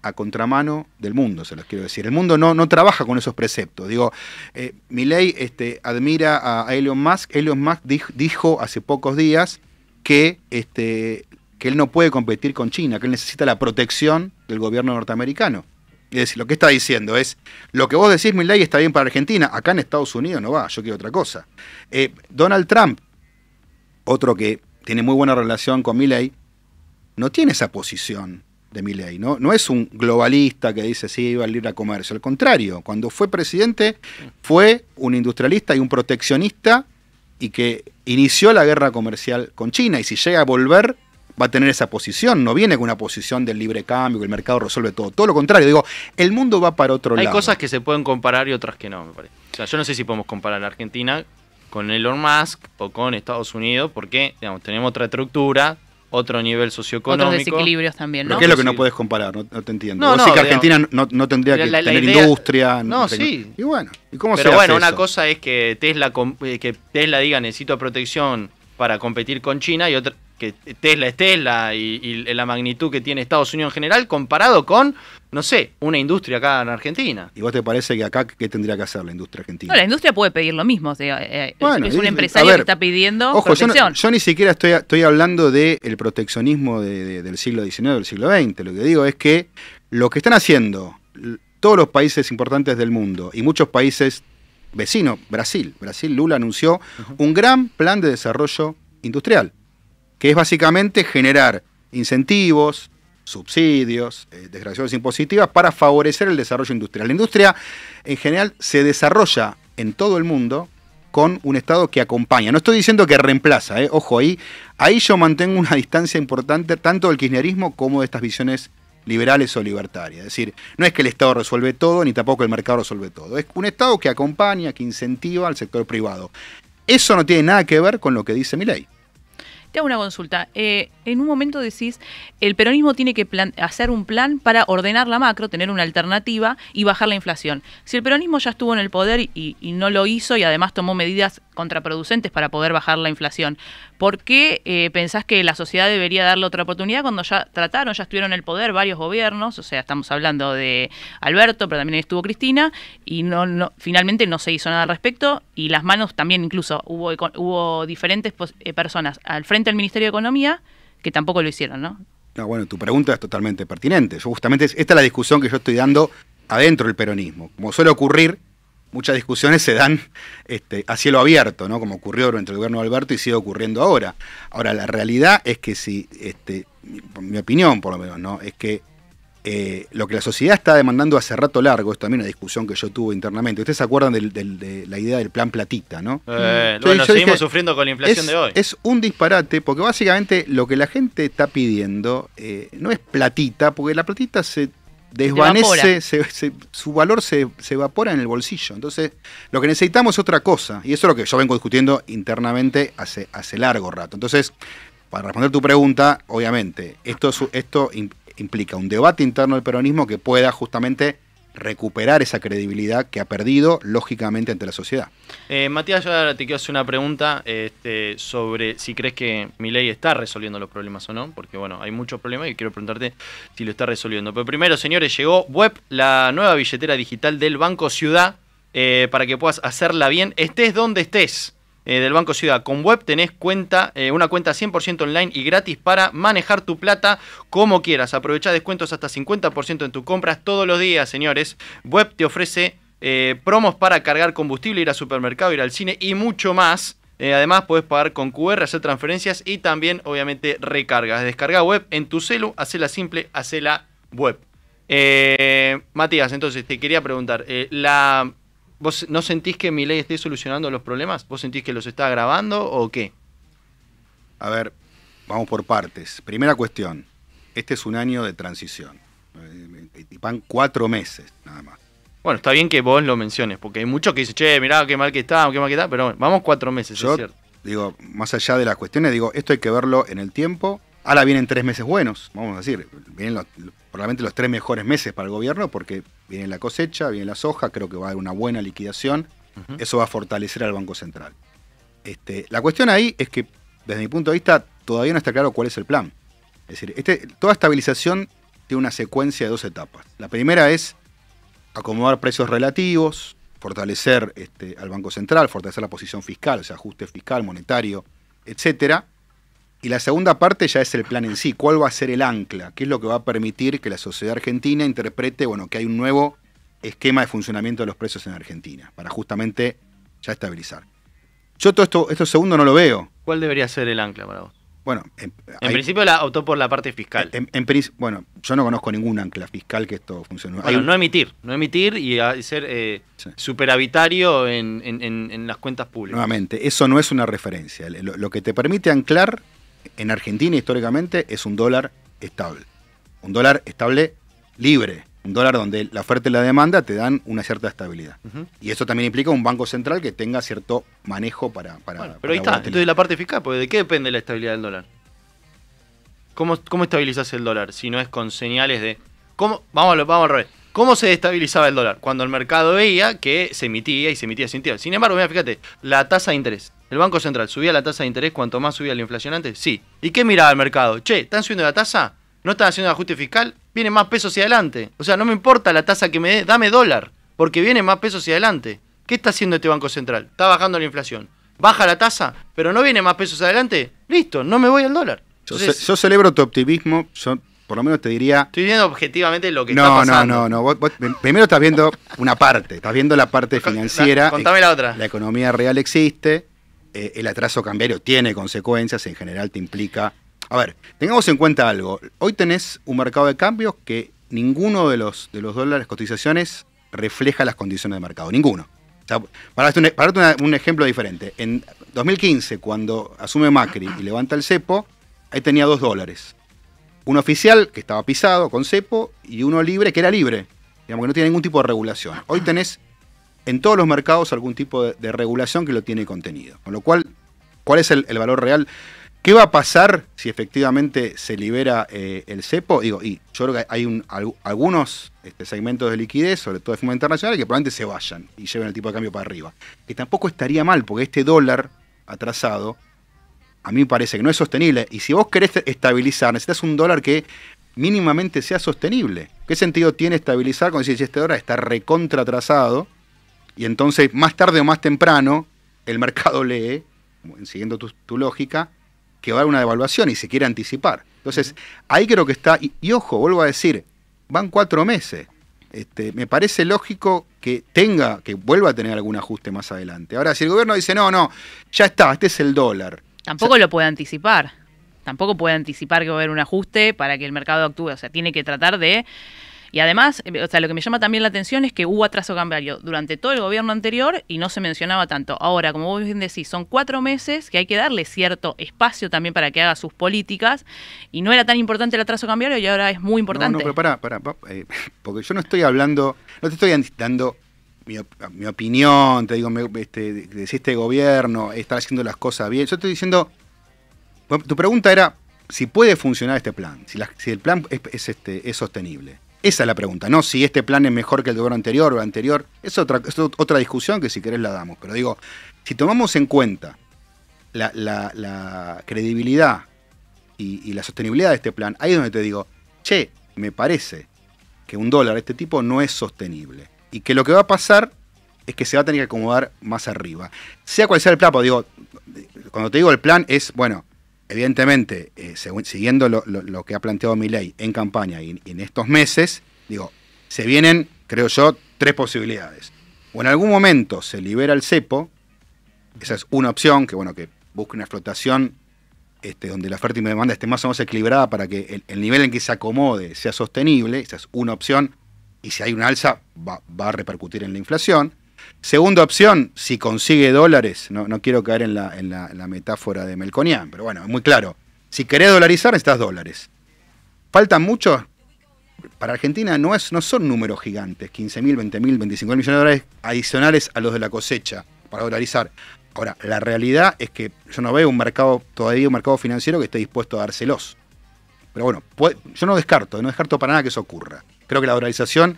a contramano del mundo, se los quiero decir. El mundo no, no trabaja con esos preceptos. Digo, eh, mi ley este, admira a Elon Musk. Elon Musk dijo, hace pocos días que este, que él no puede competir con China, que él necesita la protección del gobierno norteamericano. Es decir, lo que está diciendo es, lo que vos decís, Milley está bien para Argentina, acá en Estados Unidos no va, yo quiero otra cosa. Eh, Donald Trump, otro que tiene muy buena relación con Milley, no tiene esa posición de Milley, ¿no? No es un globalista que dice sí, iba a libre comercio. Al contrario, cuando fue presidente fue un industrialista y un proteccionista y que inició la guerra comercial con China. Y si llega a volver, va a tener esa posición, no viene con una posición del libre cambio, que el mercado resuelve todo. Todo lo contrario, digo, el mundo va para otro lado. Hay cosas que se pueden comparar y otras que no, me parece. O sea, yo no sé si podemos comparar a Argentina con Elon Musk o con Estados Unidos, porque, digamos, tenemos otra estructura, otro nivel socioeconómico. Otros desequilibrios también, ¿no? qué es lo que no puedes comparar? No, te entiendo. No, que Argentina no, tendría que tener industria. No, sí. Y bueno, cómo Pero bueno, una cosa es que Tesla, eh, que Tesla diga necesito protección para competir con China y otra que Tesla es Tesla y, la magnitud que tiene Estados Unidos en general comparado con, no sé, una industria acá en Argentina. ¿Y vos te parece que acá qué tendría que hacer la industria argentina? No, la industria puede pedir lo mismo. Eh, eh, es un empresario que está pidiendo ojo, protección. Yo, ni siquiera estoy, estoy hablando del proteccionismo del siglo XIX del siglo XX. Lo que digo es que lo que están haciendo todos los países importantes del mundo y muchos países vecinos, Brasil, Brasil, Lula anunció un gran plan de desarrollo industrial que es básicamente generar incentivos, subsidios, eh, impositivas para favorecer el desarrollo industrial. La industria en general se desarrolla en todo el mundo con un Estado que acompaña. No estoy diciendo que reemplaza, eh. ojo ahí, ahí yo mantengo una distancia importante tanto del kirchnerismo como de estas visiones liberales o libertarias. Es decir, no es que el Estado resuelve todo, ni tampoco el mercado resuelve todo. Es un Estado que acompaña, que incentiva al sector privado. Eso no tiene nada que ver con lo que dice mi ley. Te hago una consulta. Eh, en un momento decís, el peronismo tiene que hacer un plan para ordenar la macro, tener una alternativa y bajar la inflación. Si el peronismo ya estuvo en el poder y, no lo hizo y además tomó medidas contraproducentes para poder bajar la inflación, ¿por qué eh, pensás que la sociedad debería darle otra oportunidad cuando ya trataron, ya estuvieron en el poder varios gobiernos? O sea, estamos hablando de Alberto, pero también estuvo Cristina y finalmente no se hizo nada al respecto y las manos también incluso hubo, diferentes eh, personas al frente al Ministerio de Economía, que tampoco lo hicieron, ¿no? bueno, tu pregunta es totalmente pertinente. Yo justamente, esta es la discusión que yo estoy dando adentro del peronismo. Como suele ocurrir, muchas discusiones se dan este, a cielo abierto, ¿no? Como ocurrió durante el gobierno de Alberto y sigue ocurriendo ahora. Ahora, la realidad es que si, este, mi opinión por lo menos, ¿no? Es que eh, lo que la sociedad está demandando hace rato largo, es también una discusión que yo tuve internamente. Ustedes se acuerdan de la idea del plan platita, ¿no? Eh, mm. bueno, seguimos sufriendo con la inflación de hoy. Es un disparate, porque básicamente lo que la gente está pidiendo eh, no es platita, porque la platita se desvanece, su valor se, evapora en el bolsillo. Entonces, lo que necesitamos es otra cosa, y eso es lo que yo vengo discutiendo internamente hace, hace largo rato. Entonces, para responder tu pregunta, obviamente, esto, esto implica un debate interno del peronismo que pueda justamente recuperar esa credibilidad que ha perdido, lógicamente, ante la sociedad. Eh, Matías, yo ahora te quiero hacer una pregunta este, sobre si crees que mi ley está resolviendo los problemas o no, porque bueno, hay muchos problemas y quiero preguntarte si lo está resolviendo. Pero primero, señores, llegó Web, la nueva billetera digital del Banco Ciudad, eh, para que puedas hacerla bien, estés donde estés. Eh, del Banco Ciudad. Con web tenés cuenta, eh, una cuenta 100% online y gratis para manejar tu plata como quieras. Aprovechá descuentos hasta 50% en tus compras todos los días, señores. Web te ofrece eh, promos para cargar combustible, ir al supermercado, ir al cine y mucho más. además, puedes pagar con QR, hacer transferencias y también, obviamente, recargas. Descarga web en tu celu, hacela simple, hacela web. Matías, entonces te quería preguntar, la ¿Vos no sentís que mi ley esté solucionando los problemas? ¿Vos sentís que los está agravando o qué? A ver, vamos por partes. Primera cuestión, este es un año de transición. Eh, y van cuatro meses nada más. Bueno, está bien que vos lo menciones, porque hay muchos que dicen, che, mirá qué mal que está, qué mal que está, pero vamos cuatro meses, Yo, es cierto. Digo, más allá de las cuestiones, digo, esto hay que verlo en el tiempo Ahora vienen tres meses buenos, vamos a decir, vienen probablemente los tres mejores meses para el gobierno porque viene la cosecha, viene la soja, creo que va a haber una buena liquidación, eso va a fortalecer al Banco Central. Este, la cuestión ahí es que, desde mi punto de vista, todavía no está claro cuál es el plan. Es decir, este, toda estabilización tiene una secuencia de dos etapas. La primera es acomodar precios relativos, fortalecer este, al Banco Central, fortalecer la posición fiscal, o sea, ajuste fiscal, monetario, etcétera y la segunda parte ya es el plan en sí, cuál va a ser el ancla, qué es lo que va a permitir que la sociedad argentina interprete, bueno, que hay un nuevo esquema de funcionamiento de los precios en Argentina, para justamente ya estabilizar. Yo todo esto, esto segundo no lo veo. ¿Cuál debería ser el ancla para vos? Bueno, en, principio la optó por la parte fiscal. En, bueno, yo no conozco ningún ancla fiscal que esto funcione. no emitir, no emitir y ser eh, superavitario en, las cuentas públicas. Nuevamente, eso no es una referencia. lo que te permite anclar en Argentina históricamente es un dólar estable. Un dólar estable libre. Un dólar donde la oferta y la demanda te dan una cierta estabilidad. Y eso también implica un banco central que tenga cierto manejo para... pero ahí está, entonces la parte fiscal, porque ¿de qué depende la estabilidad del dólar? ¿Cómo, cómo estabilizas el dólar si no es con señales de... ¿Cómo? Vamos, vamos al revés. ¿Cómo se estabilizaba el dólar? Cuando el mercado veía que se emitía y se emitía, sin emitía. Sin embargo, mira, fíjate, la tasa de interés. El Banco Central subía la tasa de interés cuanto más subía la inflación antes? sí. ¿Y qué miraba el mercado? Che, ¿están subiendo la tasa? ¿No están haciendo ajuste fiscal? Viene más pesos hacia adelante. O sea, no me importa la tasa que me dé, dame dólar, porque viene más pesos hacia adelante. ¿Qué está haciendo este Banco Central? Está bajando la inflación. Baja la tasa, pero no viene más pesos adelante. Listo, no me voy al dólar. yo, celebro tu optimismo, yo por lo menos te diría... Estoy viendo objetivamente lo que no, está pasando. No, no, no, primero estás viendo una parte, estás viendo la parte financiera. Contame la otra. La economía real existe, eh, el atraso cambiario tiene consecuencias, en general te implica... A ver, tengamos en cuenta algo. Hoy tenés un mercado de cambios que ninguno de los, de los dólares cotizaciones refleja las condiciones de mercado, ninguno. para darte, un, e, un ejemplo diferente, en 2015, cuando asume Macri y levanta el cepo, ahí tenía dos dólares. Uno oficial que estaba pisado con cepo y uno libre que era libre, digamos que no tiene ningún tipo de regulación. Hoy tenés en todos los mercados algún tipo de, regulación que lo tiene contenido. Con lo cual, ¿cuál es el, valor real? ¿Qué va a pasar si efectivamente se libera eh, el cepo? Digo, y yo creo que hay un, algunos este, segmentos de liquidez, sobre todo de fuma internacional, que probablemente se vayan y lleven el tipo de cambio para arriba. Que tampoco estaría mal, porque este dólar atrasado, a mí me parece que no es sostenible. Y si vos querés estabilizar, necesitas un dólar que mínimamente sea sostenible. ¿Qué sentido tiene estabilizar cuando si este dólar está recontra atrasado? Y entonces, más tarde o más temprano, el mercado lee, siguiendo tu, lógica, que va a haber una devaluación y se quiere anticipar. Entonces, ahí creo que está, y, ojo, vuelvo a decir, van cuatro meses. Este, me parece lógico que tenga, que vuelva a tener algún ajuste más adelante. Ahora, si el gobierno dice, no, no, ya está, este es el dólar. Tampoco lo puede anticipar. Tampoco puede anticipar que va a haber un ajuste para que el mercado actúe. O sea, tiene que tratar de y además, eh, o sea, lo que me llama también la atención es que hubo atraso cambiario durante todo el gobierno anterior y no se mencionaba tanto. Ahora, como vos bien decís, son cuatro meses que hay que darle cierto espacio también para que haga sus políticas y no era tan importante el atraso cambiario y ahora es muy importante. No, no pero pará, pará, eh, porque yo no estoy hablando, no te estoy dando mi, opinión, te digo, me, este, si este gobierno está haciendo las cosas bien. Yo estoy diciendo, tu pregunta era si puede funcionar este plan, si, si el plan este, es sostenible. Esa es la pregunta, ¿no? Si este plan es mejor que el oro anterior o anterior, es otra, otra discusión que si querés la damos. Pero digo, si tomamos en cuenta la, credibilidad y, la sostenibilidad de este plan, ahí es donde te digo, che, me parece que un dólar de este tipo no es sostenible. Y que lo que va a pasar es que se va a tener que acomodar más arriba. Sea cual sea el plan, pues digo, cuando te digo el plan es, bueno, evidentemente, eh, siguiendo lo, que ha planteado Milei en campaña y, en estos meses, digo, se vienen, creo yo, tres posibilidades. O en algún momento se libera el cepo, esa es una opción, que bueno, que busque una flotación este, donde la oferta y la demanda esté más o menos equilibrada para que el, nivel en que se acomode sea sostenible, esa es una opción, y si hay una alza va a repercutir en la inflación. Segunda opción, si consigue dólares, no, quiero caer en la, metáfora de Melconian, pero bueno, es muy claro. Si querés dolarizar, necesitas dólares. ¿Faltan muchos? Para Argentina no, es, no son números gigantes, 15.000, 20.000, 25.000 millones de dólares adicionales a los de la cosecha para dolarizar. Ahora, la realidad es que yo no veo un mercado, todavía un mercado financiero que esté dispuesto a dárselos. Pero bueno, yo no descarto, no descarto para nada que eso ocurra. Creo que la dolarización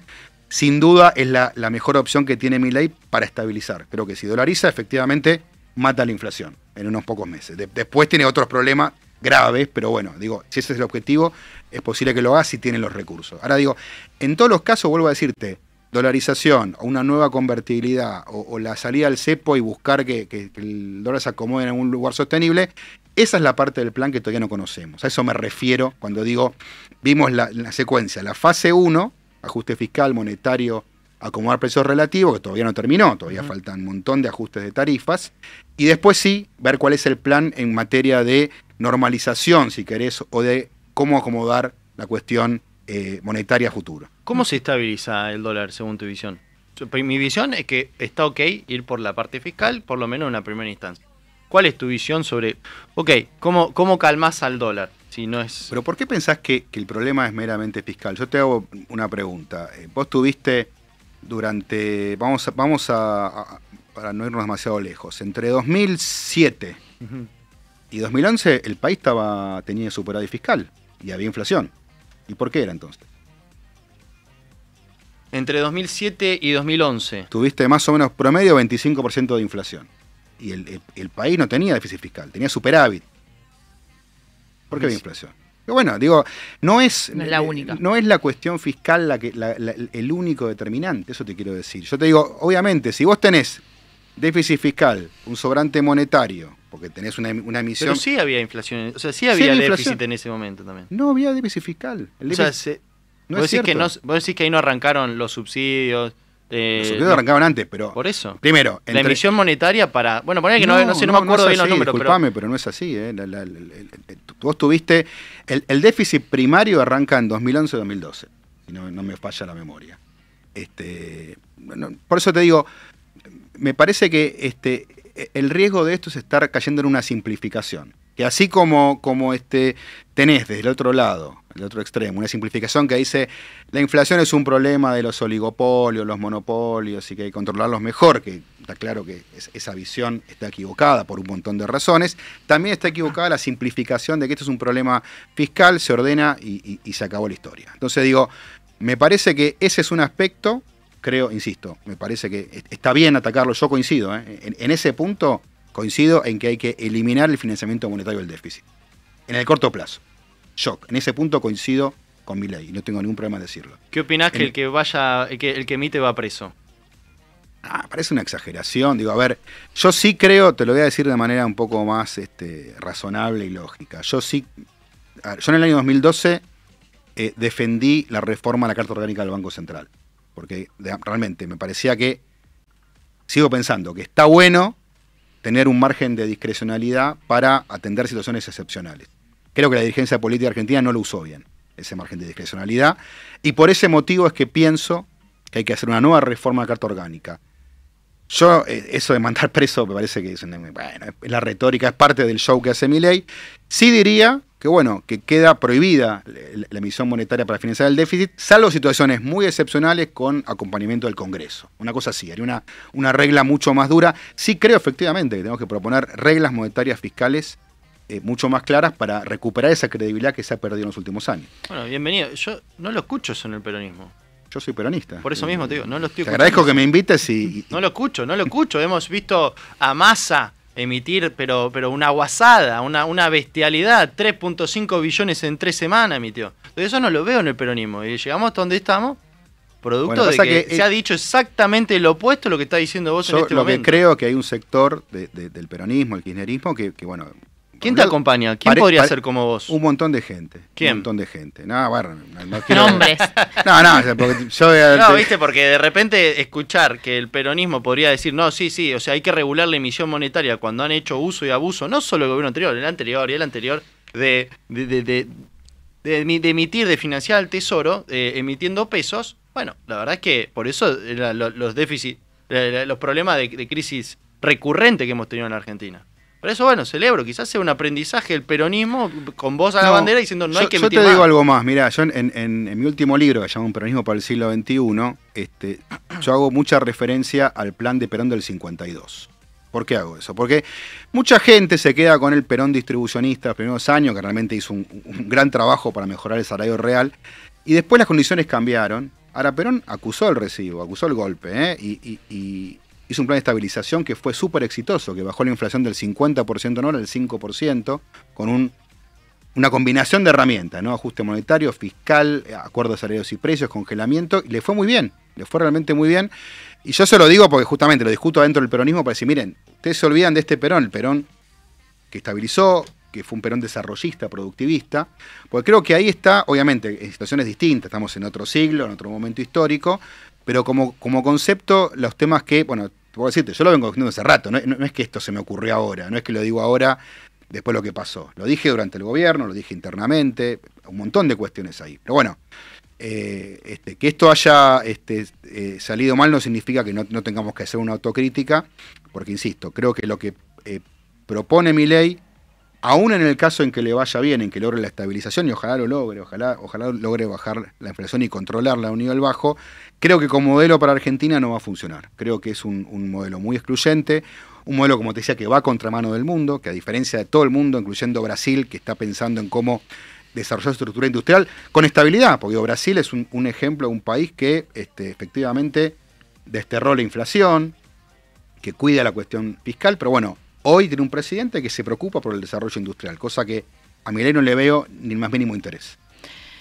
sin duda es la, mejor opción que tiene ley para estabilizar. Creo que si dolariza, efectivamente mata la inflación en unos pocos meses. después tiene otros problemas graves, pero bueno, digo, si ese es el objetivo, es posible que lo haga si tiene los recursos. Ahora digo, en todos los casos, vuelvo a decirte, dolarización o una nueva convertibilidad o, la salida al cepo y buscar que, el dólar se acomode en un lugar sostenible, esa es la parte del plan que todavía no conocemos. A eso me refiero cuando digo, vimos la, la secuencia, la fase 1, ajuste fiscal, monetario, acomodar precios relativos, que todavía no terminó, todavía faltan un montón de ajustes de tarifas, y después sí, ver cuál es el plan en materia de normalización, si querés, o de cómo acomodar la cuestión eh, monetaria futura ¿Cómo se estabiliza el dólar según tu visión? Pues, mi visión es que está ok ir por la parte fiscal, por lo menos en la primera instancia. ¿Cuál es tu visión sobre, ok, cómo, cómo calmas al dólar? no es... Pero ¿por qué pensás que, el problema es meramente fiscal? Yo te hago una pregunta. Eh, vos tuviste durante, vamos, a, vamos a, para no irnos demasiado lejos, entre 2007 y 2011 el país estaba, tenía superávit fiscal y había inflación. ¿Y por qué era entonces? Entre 2007 y 2011. Tuviste más o menos promedio 25% de inflación. Y el país no tenía déficit fiscal, tenía superávit. ¿Por qué había inflación. bueno, digo, eh, no es, la cuestión fiscal la que, el único determinante, eso te quiero decir. Yo te digo, obviamente, si vos tenés déficit fiscal, un sobrante monetario, porque tenés una, em, emisión. Pero sí había inflación, o sea, sí había déficit en ese momento también. No había déficit fiscal. no vos decís que ahí no arrancaron los subsidios. Eh, los arrancaban antes, pero. Por eso. Primero. La emisión monetaria para. Bueno, poner que no, no, sé, no, me acuerdo de los números. Disculpame, pero... no es así. Eh, vos tuviste. El, déficit primario arranca en 2011-2012. Si no, me falla la memoria. Este, por eso te digo. Me parece que este, e, el riesgo de esto es estar cayendo en una simplificación. Que así como, como este, tenés desde el otro lado, el otro extremo, una simplificación que dice la inflación es un problema de los oligopolios, los monopolios y que hay que controlarlos mejor, que está claro que esa visión está equivocada por un montón de razones, también está equivocada la simplificación de que esto es un problema fiscal, se ordena y, se acabó la historia. Entonces digo, me parece que ese es un aspecto, creo, insisto, me parece que e-, está bien atacarlo, yo coincido, ¿eh? en ese punto coincido en que hay que eliminar el financiamiento monetario del déficit. En el corto plazo. Shock. En ese punto coincido con mi ley. no tengo ningún problema en decirlo. ¿Qué opinas que el que vaya, el que, el que emite va preso? Ah, parece una exageración. Digo, a ver, yo sí creo, te lo voy a decir de manera un poco más este, razonable y lógica. Yo sí. yo en el año 2012 eh, defendí la reforma a la Carta Orgánica del Banco Central. Porque realmente me parecía que. Sigo pensando que está bueno tener un margen de discrecionalidad para atender situaciones excepcionales. Creo que la dirigencia política argentina no lo usó bien, ese margen de discrecionalidad, y por ese motivo es que pienso que hay que hacer una nueva reforma de carta orgánica. Yo, eh, eso de mandar preso me parece que bueno, la retórica, es parte del show que hace mi ley. Sí diría que bueno, que queda prohibida la emisión monetaria para financiar el déficit, salvo situaciones muy excepcionales con acompañamiento del Congreso. Una cosa así, haría una, una regla mucho más dura. Sí creo efectivamente que tenemos que proponer reglas monetarias fiscales eh, mucho más claras para recuperar esa credibilidad que se ha perdido en los últimos años. Bueno, bienvenido. Yo no lo escucho eso en el peronismo. Yo soy peronista. Por eso mismo te digo, no lo estoy Te agradezco que me invites y, No lo escucho, no lo escucho. Hemos visto a Massa emitir, pero, pero una guasada, una, una bestialidad. 3.5 billones en tres semanas emitió. Entonces eso no lo veo en el peronismo. Y llegamos hasta donde estamos, producto de que, se ha eh, dicho exactamente lo opuesto a lo que está diciendo vos en este lo que creo que hay un sector del peronismo, el kirchnerismo, que, que bueno, ¿Quién te acompaña? ¿Quién podría ser como vos? Un montón de gente. ¿Quién? Un montón de gente. No, bueno, Nombres. No, no, porque yo... viste, porque de repente escuchar que el peronismo podría decir, no, sí, sí, o sea, hay que regular la emisión monetaria cuando han hecho uso y abuso, no solo el gobierno anterior, el anterior y el anterior, de, de, de, de, emitir, de financiar al tesoro eh, emitiendo pesos. Bueno, la verdad es que por eso eh, los déficits, los problemas de crisis recurrente que hemos tenido en la Argentina. Por eso, bueno, celebro, quizás sea un aprendizaje el peronismo con voz a la bandera diciendo no hay que Yo te digo algo más, mira, yo en, mi último libro que se llama Un peronismo para el siglo XXI, este, yo hago mucha referencia al plan de Perón del 52. ¿Por qué hago eso? Porque mucha gente se queda con el Perón distribucionista los primeros años, que realmente hizo un, gran trabajo para mejorar el salario real, y después las condiciones cambiaron. Ahora, Perón acusó el recibo, acusó el golpe, ¿eh? y hizo un plan de estabilización que fue súper exitoso, que bajó la inflación del 50% no, al 5%, con una combinación de herramientas, ¿no? Ajuste monetario, fiscal, acuerdos de salarios y precios, congelamiento, y le fue muy bien, le fue realmente muy bien. Y yo se lo digo porque justamente lo discuto dentro del peronismo para decir, miren, ustedes se olvidan de este Perón, el Perón que estabilizó, que fue un Perón desarrollista, productivista, porque creo que ahí está, obviamente, en situaciones distintas, estamos en otro siglo, en otro momento histórico, pero como, como concepto, los temas que, bueno, puedo decirte, yo lo vengo diciendo hace rato, no, es que esto se me ocurrió ahora, no es que lo digo ahora después lo que pasó. Lo dije durante el gobierno, lo dije internamente, un montón de cuestiones ahí. Pero bueno, eh, este, que esto haya este, eh, salido mal no significa que no, no, tengamos que hacer una autocrítica, porque insisto, creo que lo que eh, propone mi ley aún en el caso en que le vaya bien, en que logre la estabilización, y ojalá lo logre, ojalá, ojalá logre bajar la inflación y controlarla a un nivel bajo, creo que como modelo para Argentina no va a funcionar. Creo que es un, modelo muy excluyente, un modelo, como te decía, que va a contramano del mundo, que a diferencia de todo el mundo, incluyendo Brasil, que está pensando en cómo desarrollar su estructura industrial con estabilidad, porque Brasil es un, ejemplo de un país que este, efectivamente desterró la inflación, que cuida la cuestión fiscal, pero bueno, Hoy tiene un presidente que se preocupa por el desarrollo industrial, cosa que a Milei no le veo ni el más mínimo interés.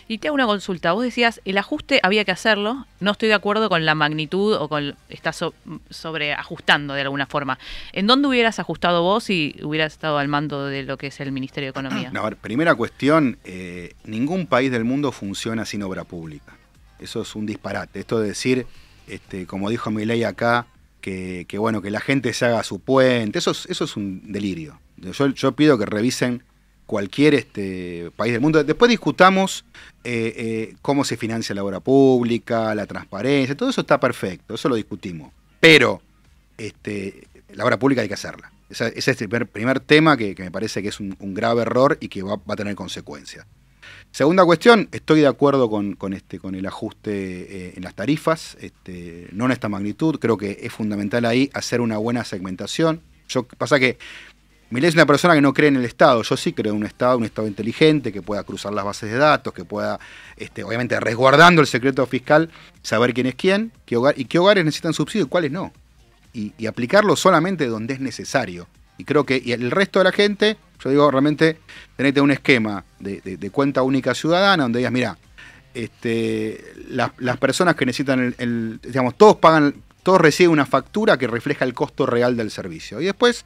Y te hago una consulta. Vos decías, el ajuste había que hacerlo. No estoy de acuerdo con la magnitud o con. Estás sobre de alguna forma. ¿En dónde hubieras ajustado vos si hubieras estado al mando de lo que es el Ministerio de Economía? a ver, primera cuestión: eh, ningún país del mundo funciona sin obra pública. Eso es un disparate. Esto de decir, este, como dijo ley acá, que, bueno, que la gente se haga su puente, eso es, eso es un delirio. Yo, pido que revisen cualquier este, país del mundo. Después discutamos eh, eh, cómo se financia la obra pública, la transparencia, todo eso está perfecto, eso lo discutimos. Pero este, la obra pública hay que hacerla. Ese, es el primer, tema que, me parece que es un, grave error y que va a tener consecuencias. Segunda cuestión, estoy de acuerdo con, con este, con el ajuste eh, en las tarifas, este, no en esta magnitud, creo que es fundamental ahí hacer una buena segmentación. Yo, pasa que Milei es una persona que no cree en el Estado. Yo sí creo en un Estado, un Estado inteligente, que pueda cruzar las bases de datos, que pueda, este, obviamente resguardando el secreto fiscal, saber quién es quién qué hogar, y qué hogares necesitan subsidio y cuáles no. Y, y, aplicarlo solamente donde es necesario. Y creo que y el resto de la gente yo digo, realmente tenete un esquema de, cuenta única ciudadana donde digas, mira, este, las, personas que necesitan el, digamos, todos pagan, todos reciben una factura que refleja el costo real del servicio. Y después,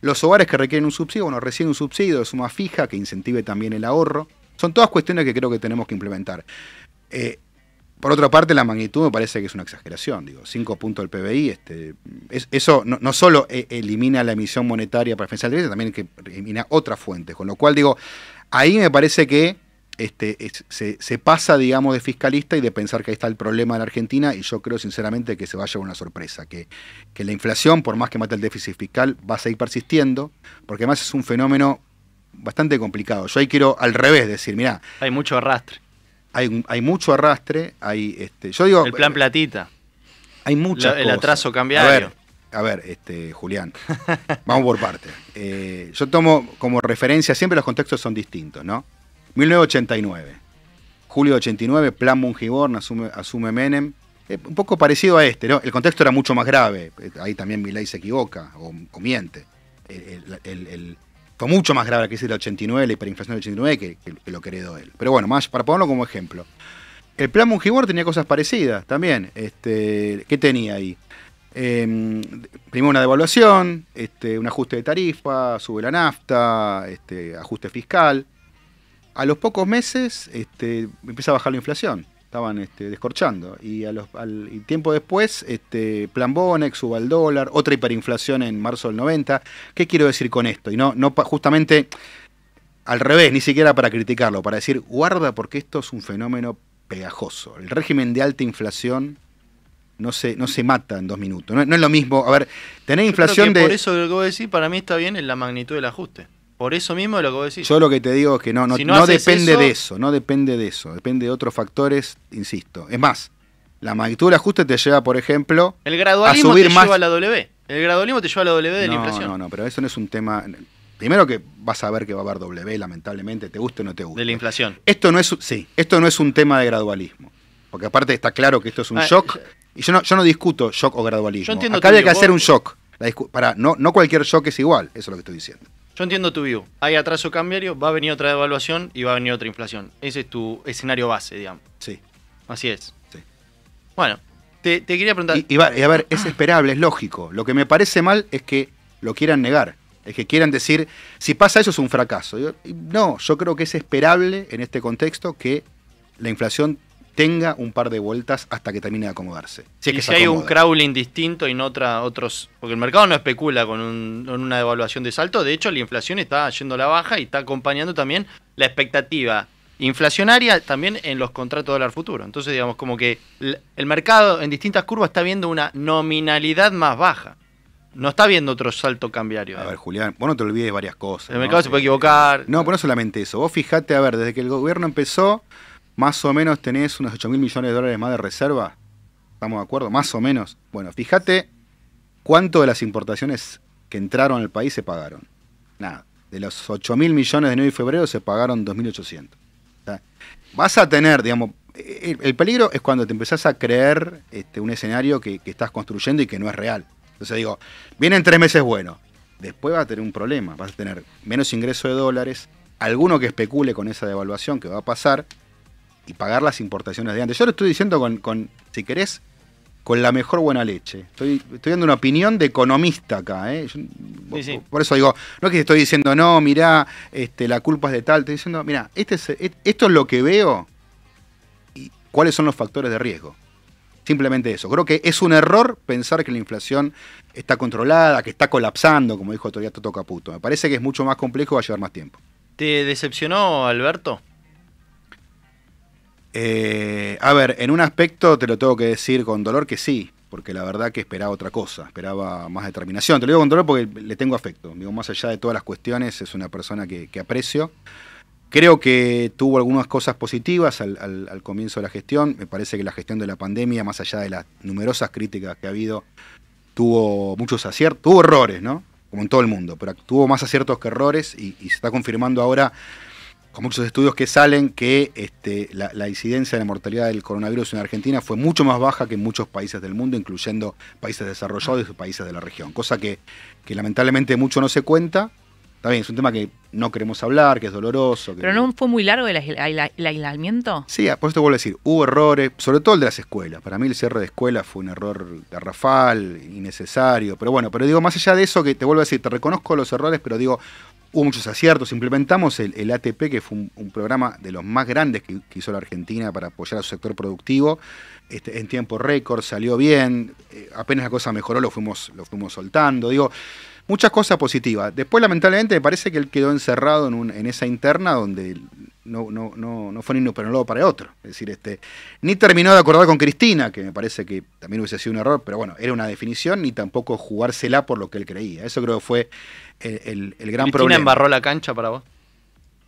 los hogares que requieren un subsidio, bueno, reciben un subsidio de suma fija que incentive también el ahorro. Son todas cuestiones que creo que tenemos que implementar. Eh, por otra parte, la magnitud me parece que es una exageración. Digo, 5 puntos del PBI, este, eso no, solo e, elimina la emisión monetaria para de el también elimina otras fuentes. Con lo cual, digo, ahí me parece que este, se, pasa, digamos, de fiscalista y de pensar que ahí está el problema de la Argentina. Y yo creo, sinceramente, que se va a llevar una sorpresa. Que, que la inflación, por más que mate el déficit fiscal, va a seguir persistiendo, porque además es un fenómeno bastante complicado. Yo ahí quiero al revés decir, mira, Hay mucho arrastre hay, mucho arrastre, hay este, yo digo el plan eh, platita. Hay mucho el atraso cambiario. A ver, a ver, este, Julián, vamos por parte eh, yo tomo como referencia, siempre los contextos son distintos, ¿no? 1989, julio de 89, plan Mungiborne, asume, asume Menem, un poco parecido a este, ¿no? El contexto era mucho más grave, eh, ahí también Milay se equivoca o, o miente. el, fue mucho más grave la crisis del 89, la hiperinflación del 89, que, lo que heredó él. Pero bueno, más para ponerlo como ejemplo. El plan Mungibor tenía cosas parecidas también. Este, ¿Qué tenía ahí? Em, primero una devaluación, este, un ajuste de tarifa, sube la nafta, este, ajuste fiscal. A los pocos meses este, empieza a bajar la inflación estaban este, descorchando. Y, a los, al, tiempo después, este, plan Bonex, suba el dólar, otra hiperinflación en marzo del 90. ¿Qué quiero decir con esto? Y no, no justamente al revés, ni siquiera para criticarlo, para decir, guarda porque esto es un fenómeno pegajoso. El régimen de alta inflación no se, no se mata en dos minutos. No, es lo mismo, a ver, tener inflación de... Por eso lo que a decir, para mí está bien en la magnitud del ajuste. Por eso mismo lo que vos decís. Yo lo que te digo es que no, no, no, depende de eso, no depende de eso, depende de otros factores, insisto. Es más, la magnitud ajuste te lleva, por ejemplo, el gradualismo te lleva a la W. El gradualismo te lleva a la W de la inflación. No, no, pero eso no es un tema. Primero que vas a ver que va a haber W, lamentablemente, te guste o no te guste. De la inflación. Esto no es, sí, esto no es un tema de gradualismo. Porque aparte está claro que esto es un ah, shock. Eh, y yo no, yo no discuto shock o gradualismo. Yo entiendo Acá hay que hacer un shock. para, no, no cualquier shock es igual, eso es lo que estoy diciendo. Yo entiendo tu view. Hay atraso cambiario, va a venir otra devaluación y va a venir otra inflación. Ese es tu escenario base, digamos. Sí. Así es. Sí. Bueno, te, quería preguntar. Y, a ver, es esperable, es lógico. Lo que me parece mal es que lo quieran negar. Es que quieran decir, si pasa eso es un fracaso. no, yo creo que es esperable en este contexto que la inflación tenga un par de vueltas hasta que termine de acomodarse. Si, si hay un crawling distinto y no otra, otros. Porque el mercado no especula con, una devaluación de salto. De hecho, la inflación está yendo a la baja y está acompañando también la expectativa inflacionaria también en los contratos de dólar futuro. Entonces, digamos, como que el mercado en distintas curvas está viendo una nominalidad más baja. No está viendo otro salto cambiario. A ver, Julián, vos no te olvides varias cosas. El mercado se puede equivocar. No, pero no solamente eso. Vos fijate, a ver, desde que el gobierno empezó, más o menos tenés unos 8 mil millones de dólares más de reserva. ¿Estamos de acuerdo? Más o menos. Bueno, fíjate cuánto de las importaciones que entraron al país se pagaron. Nada, de los 8 mil millones de noviembre y febrero se pagaron 2.800. vas a tener, digamos, el, peligro es cuando te empezás a creer este, un escenario que, estás construyendo y que no es real. Entonces digo, vienen tres meses buenos, después vas a tener un problema, vas a tener menos ingreso de dólares, alguno que especule con esa devaluación que va a pasar, y pagar las importaciones de antes. Yo lo estoy diciendo con, si querés, con la mejor buena leche. Estoy, estoy dando una opinión de economista acá. ¿eh? Por eso digo, no es que estoy diciendo, no, mirá, este, la culpa es de tal. Estoy diciendo, mirá, este e, esto es lo que veo y cuáles son los factores de riesgo. Simplemente eso. Creo que es un error pensar que la inflación está controlada, que está colapsando, como dijo todavía Toto Caputo. Me parece que es mucho más complejo y va a llevar más tiempo. ¿Te decepcionó, Alberto? Eh, a ver, en un aspecto te lo tengo que decir con dolor que sí, porque la verdad que esperaba otra cosa, esperaba más determinación. Te lo digo con dolor porque le tengo afecto. Digo, más allá de todas las cuestiones, es una persona que, aprecio. Creo que tuvo algunas cosas positivas al, comienzo de la gestión. Me parece que la gestión de la pandemia, más allá de las numerosas críticas que ha habido, tuvo muchos aciertos, tuvo errores, ¿no? Como en todo el mundo, pero tuvo más aciertos que errores y se está confirmando ahora con muchos estudios que salen que este, la, incidencia de la mortalidad del coronavirus en Argentina fue mucho más baja que en muchos países del mundo, incluyendo países desarrollados y países de la región, cosa que lamentablemente mucho no se cuenta Está bien, es un tema que no queremos hablar, que es doloroso. ¿Pero no fue muy largo el, aislamiento? Sí, ah, por eso te vuelvo a decir, hubo errores, sobre todo el de las escuelas. Para mí el cierre de escuelas fue un error garrafal, innecesario. Pero bueno, pero digo, más allá de eso, que te vuelvo a decir, te reconozco los errores, pero digo, hubo muchos aciertos. Implementamos el, ATP, que fue un, programa de los más grandes que, hizo la Argentina para apoyar a su sector productivo. Este, en tiempo récord, salió bien. Eh, apenas la cosa mejoró, lo fuimos, lo fuimos soltando. Digo, muchas cosas positivas. Después, lamentablemente, me parece que él quedó encerrado en, un, en esa interna donde no, no, no, no fue ni para un lado para el otro. Es decir, este, ni terminó de acordar con Cristina, que me parece que también hubiese sido un error, pero bueno, era una definición, ni tampoco jugársela por lo que él creía. Eso creo que fue el, el, gran problema. ¿Cristina embarró la cancha para vos?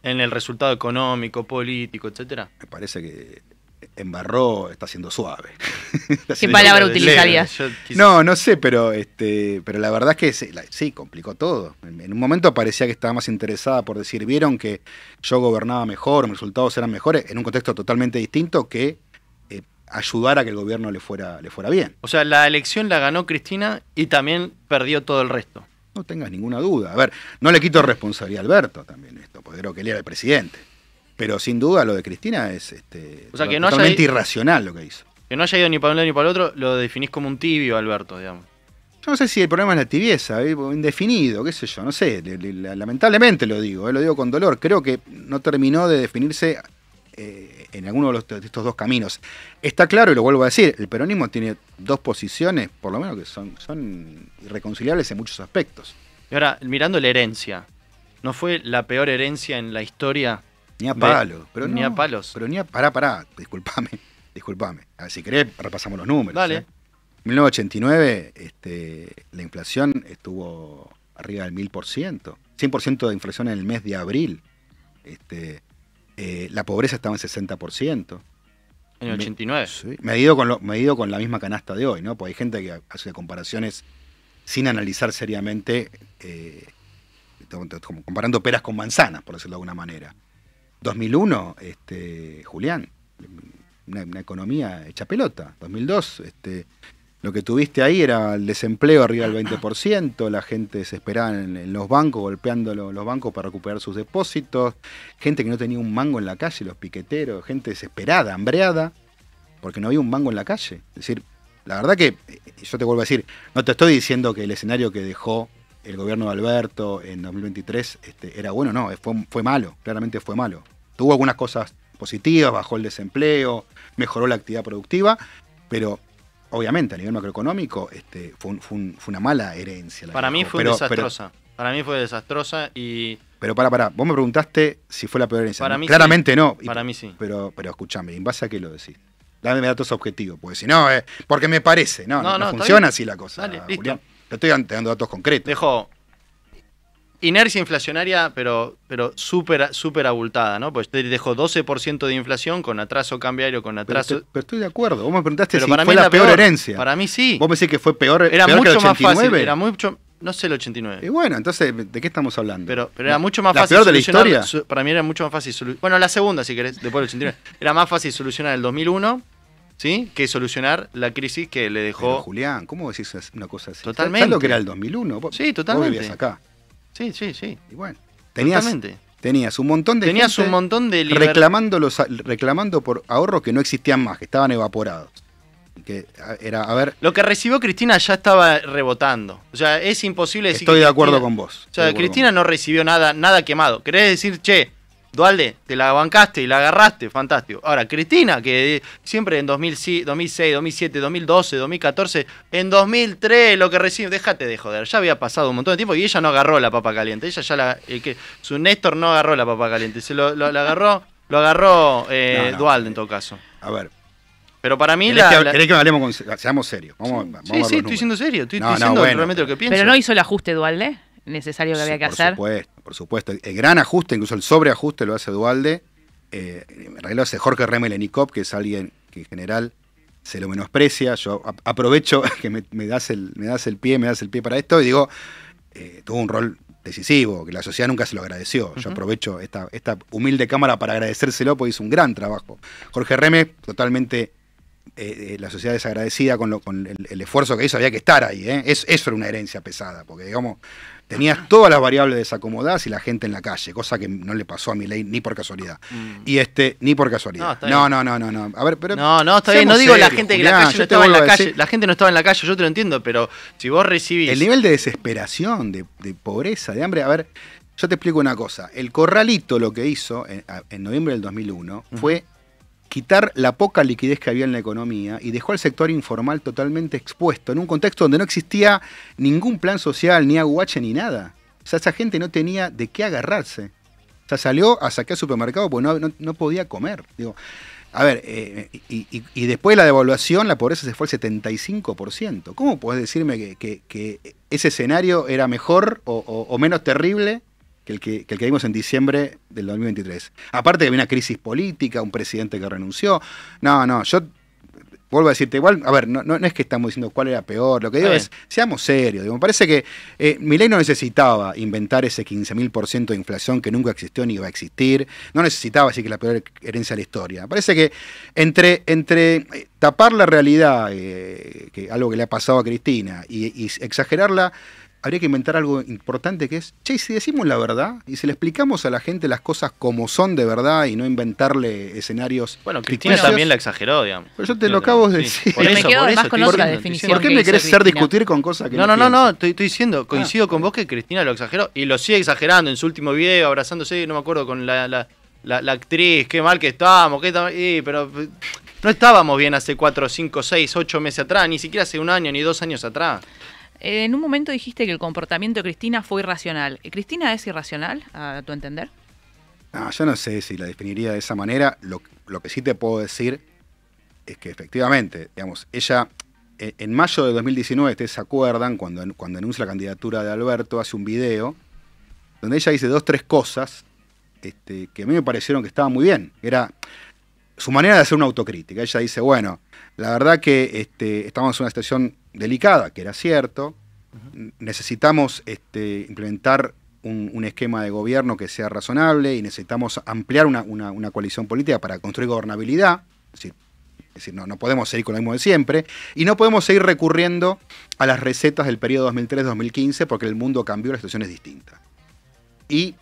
En el resultado económico, político, etcétera. Me parece que embarró está siendo suave. ¿Qué palabra utilizarías? No, no sé, pero este, pero la verdad es que sí, complicó todo. En, un momento parecía que estaba más interesada por decir, vieron que yo gobernaba mejor, mis resultados eran mejores, en un contexto totalmente distinto que eh, ayudar a que el gobierno le fuera, le fuera bien. O sea, la elección la ganó Cristina y también perdió todo el resto. No tengas ninguna duda. A ver, no le quito responsabilidad a Alberto también esto, porque creo que él era el presidente. Pero sin duda lo de Cristina es este, totalmente irracional lo que hizo. Que no haya ido ni para un lado ni para el otro, lo definís como un tibio, Alberto, digamos. Yo no sé si el problema es la tibieza, eh, indefinido, qué sé yo, no sé. lamentablemente lo digo, eh, lo digo con dolor. Creo que no terminó de definirse eh, en alguno de, estos dos caminos. Está claro, y lo vuelvo a decir, el peronismo tiene dos posiciones, por lo menos que son, son irreconciliables en muchos aspectos. Y ahora, mirando la herencia, ¿no fue la peor herencia en la historia ni a palos. Pero ni a palos. Pero ni a. Pará, pará, disculpame. Disculpame. A ah, ver, si querés, repasamos los números. vale 1989, ¿eh? este, la inflación estuvo arriba del 1000%. 100% de inflación en el mes de abril. Este, eh, la pobreza estaba en 60%. En el 89. Sí, medido con, lo, medido con la misma canasta de hoy, ¿no? Porque hay gente que hace comparaciones sin analizar seriamente, eh, comparando peras con manzanas, por decirlo de alguna manera. 2001, este, Julián, una, economía hecha pelota. 2002, este, lo que tuviste ahí era el desempleo arriba del 20%, la gente desesperada en, en los bancos, golpeando los bancos para recuperar sus depósitos, gente que no tenía un mango en la calle, los piqueteros, gente desesperada, hambreada, porque no había un mango en la calle. Es decir, la verdad que, eh, yo te vuelvo a decir, no te estoy diciendo que el escenario que dejó el gobierno de Alberto en 2023 este, era bueno, no, fue, malo, claramente fue malo. Tuvo algunas cosas positivas, bajó el desempleo, mejoró la actividad productiva, pero obviamente a nivel macroeconómico este, fue, una mala herencia. para mí fue desastrosa. para mí fue desastrosa y... Pero para, para, vos me preguntaste si fue la peor herencia. Para mí Claramente no. para mí sí. Pero, pero escúchame, ¿en base a qué lo decís? Dame datos objetivos, porque si no, eh, porque me parece. No, no, funciona así la cosa. Dale, te estoy dando datos concretos. Dejó inercia inflacionaria, pero, pero súper super abultada, ¿no? Pues dejó 12% de inflación con atraso cambiario, con atraso. Pero, estoy de acuerdo. Vos me preguntaste si fue la, peor, herencia. Para mí sí. Vos me decís que fue peor, era mucho que el 89. Más fácil, era mucho. No sé el 89. Y bueno, entonces, ¿de qué estamos hablando? Pero, pero era mucho más ¿La fácil. Peor de la historia? para mí era mucho más fácil. Bueno, la segunda, si querés, después del 89. era más fácil solucionar el 2001 que solucionar la crisis que le dejó. Julián, ¿cómo decís una cosa así? Totalmente. lo que era el 2001? sí, totalmente. Vos vivías acá. Sí, sí, sí. Y bueno, tenías, tenías un montón de tenías un montón de reclamando, los, reclamando por ahorros que no existían más, que estaban evaporados. Que era, a ver... Lo que recibió Cristina ya estaba rebotando. O sea, es imposible decir. Estoy de acuerdo con vos. O sea, Cristina no recibió nada, nada quemado. ¿Querés decir, che, Dualde, te la bancaste y la agarraste, fantástico. Ahora, Cristina, que siempre en 2006, 2007, 2012, 2014, en 2003 lo que recibe, déjate de joder, ya había pasado un montón de tiempo y ella no agarró la papa caliente, ella ya la, su Néstor no agarró la papa caliente, se lo, la agarró, lo agarró eh, Dualde en todo caso. A ver, pero para mí la, que hablemos con, seamos serios. sí, sí, estoy siendo serio, estoy, diciendo realmente lo que pienso. Pero no hizo el ajuste Dualde necesario que había que hacer. Por supuesto, por supuesto. El gran ajuste, incluso el sobreajuste lo hace Dualde. Eh, en realidad lo hace Jorge que es alguien que en general se lo menosprecia. Yo aprovecho que me, das el, me das el pie, me das el pie para esto y digo, eh, tuvo un rol decisivo, que la sociedad nunca se lo agradeció. Yo aprovecho esta, esta humilde cámara para agradecérselo porque hizo un gran trabajo. Jorge Reme, totalmente eh, eh, la sociedad desagradecida con, lo, con el, esfuerzo que hizo, había que estar ahí. ¿eh? Es, eso era una herencia pesada, porque digamos, tenías todas las variables desacomodadas y la gente en la calle, cosa que no le pasó a mi ley ni por casualidad. Mm. Y este, ni por casualidad. No, no, no, no, no, A ver, pero. No, no, está no digo la gente que la calle no estaba en la calle. La gente no estaba en la calle, yo te lo entiendo, pero si vos recibís. El nivel de desesperación, de, pobreza, de hambre, a ver. Yo te explico una cosa. El corralito lo que hizo en, noviembre del 2001 fue quitar la poca liquidez que había en la economía y dejó al sector informal totalmente expuesto, en un contexto donde no existía ningún plan social, ni aguache, ni nada. O sea, esa gente no tenía de qué agarrarse. O sea, salió a sacar supermercado porque no, podía comer. Digo, a ver, eh, y, después de la devaluación, la pobreza se fue al 75%. ¿Cómo puedes decirme que, ese escenario era mejor o menos terrible que el que, vimos en diciembre del 2023. Aparte que había una crisis política, un presidente que renunció. No, no, yo vuelvo a decirte, igual, a ver, no, es que estamos diciendo cuál era peor, lo que digo es, seamos serios. me parece que eh, Milei no necesitaba inventar ese 15.000% de inflación que nunca existió ni iba a existir, no necesitaba así que la peor herencia de la historia. parece que entre, entre eh, tapar la realidad, eh, que algo que le ha pasado a Cristina, y exagerarla, habría que inventar algo importante que es, che, si decimos la verdad y si le explicamos a la gente las cosas como son de verdad y no inventarle escenarios. Bueno, Cristina también la exageró, digamos. Pero yo te lo acabo de decir. Por me quedo con otra definición. ¿Por qué me querés hacer discutir con cosas que no No, no, no, no, estoy, diciendo, ah. coincido con vos que Cristina lo exageró y lo sigue exagerando en su último video, abrazándose, no me acuerdo, con la, actriz, qué mal que estábamos, qué pero no estábamos bien hace 4, 5, 6, 8 meses atrás, ni siquiera hace un año ni dos años atrás. Eh, en un momento dijiste que el comportamiento de Cristina fue irracional. ¿Cristina es irracional, a tu entender? No, yo no sé si la definiría de esa manera. Lo, que sí te puedo decir es que efectivamente, digamos, ella eh, en mayo de 2019, ustedes se acuerdan, cuando, cuando anuncia la candidatura de Alberto, hace un video donde ella dice dos, tres cosas este, que a mí me parecieron que estaban muy bien. Era su manera de hacer una autocrítica. Ella dice, bueno, la verdad que este, estamos en una situación delicada, que era cierto. Necesitamos este, implementar un, esquema de gobierno que sea razonable y necesitamos ampliar una, coalición política para construir gobernabilidad. Es decir, no, no podemos seguir con lo mismo de siempre. Y no podemos seguir recurriendo a las recetas del periodo 2003-2015 porque el mundo cambió, la situación es distinta. y,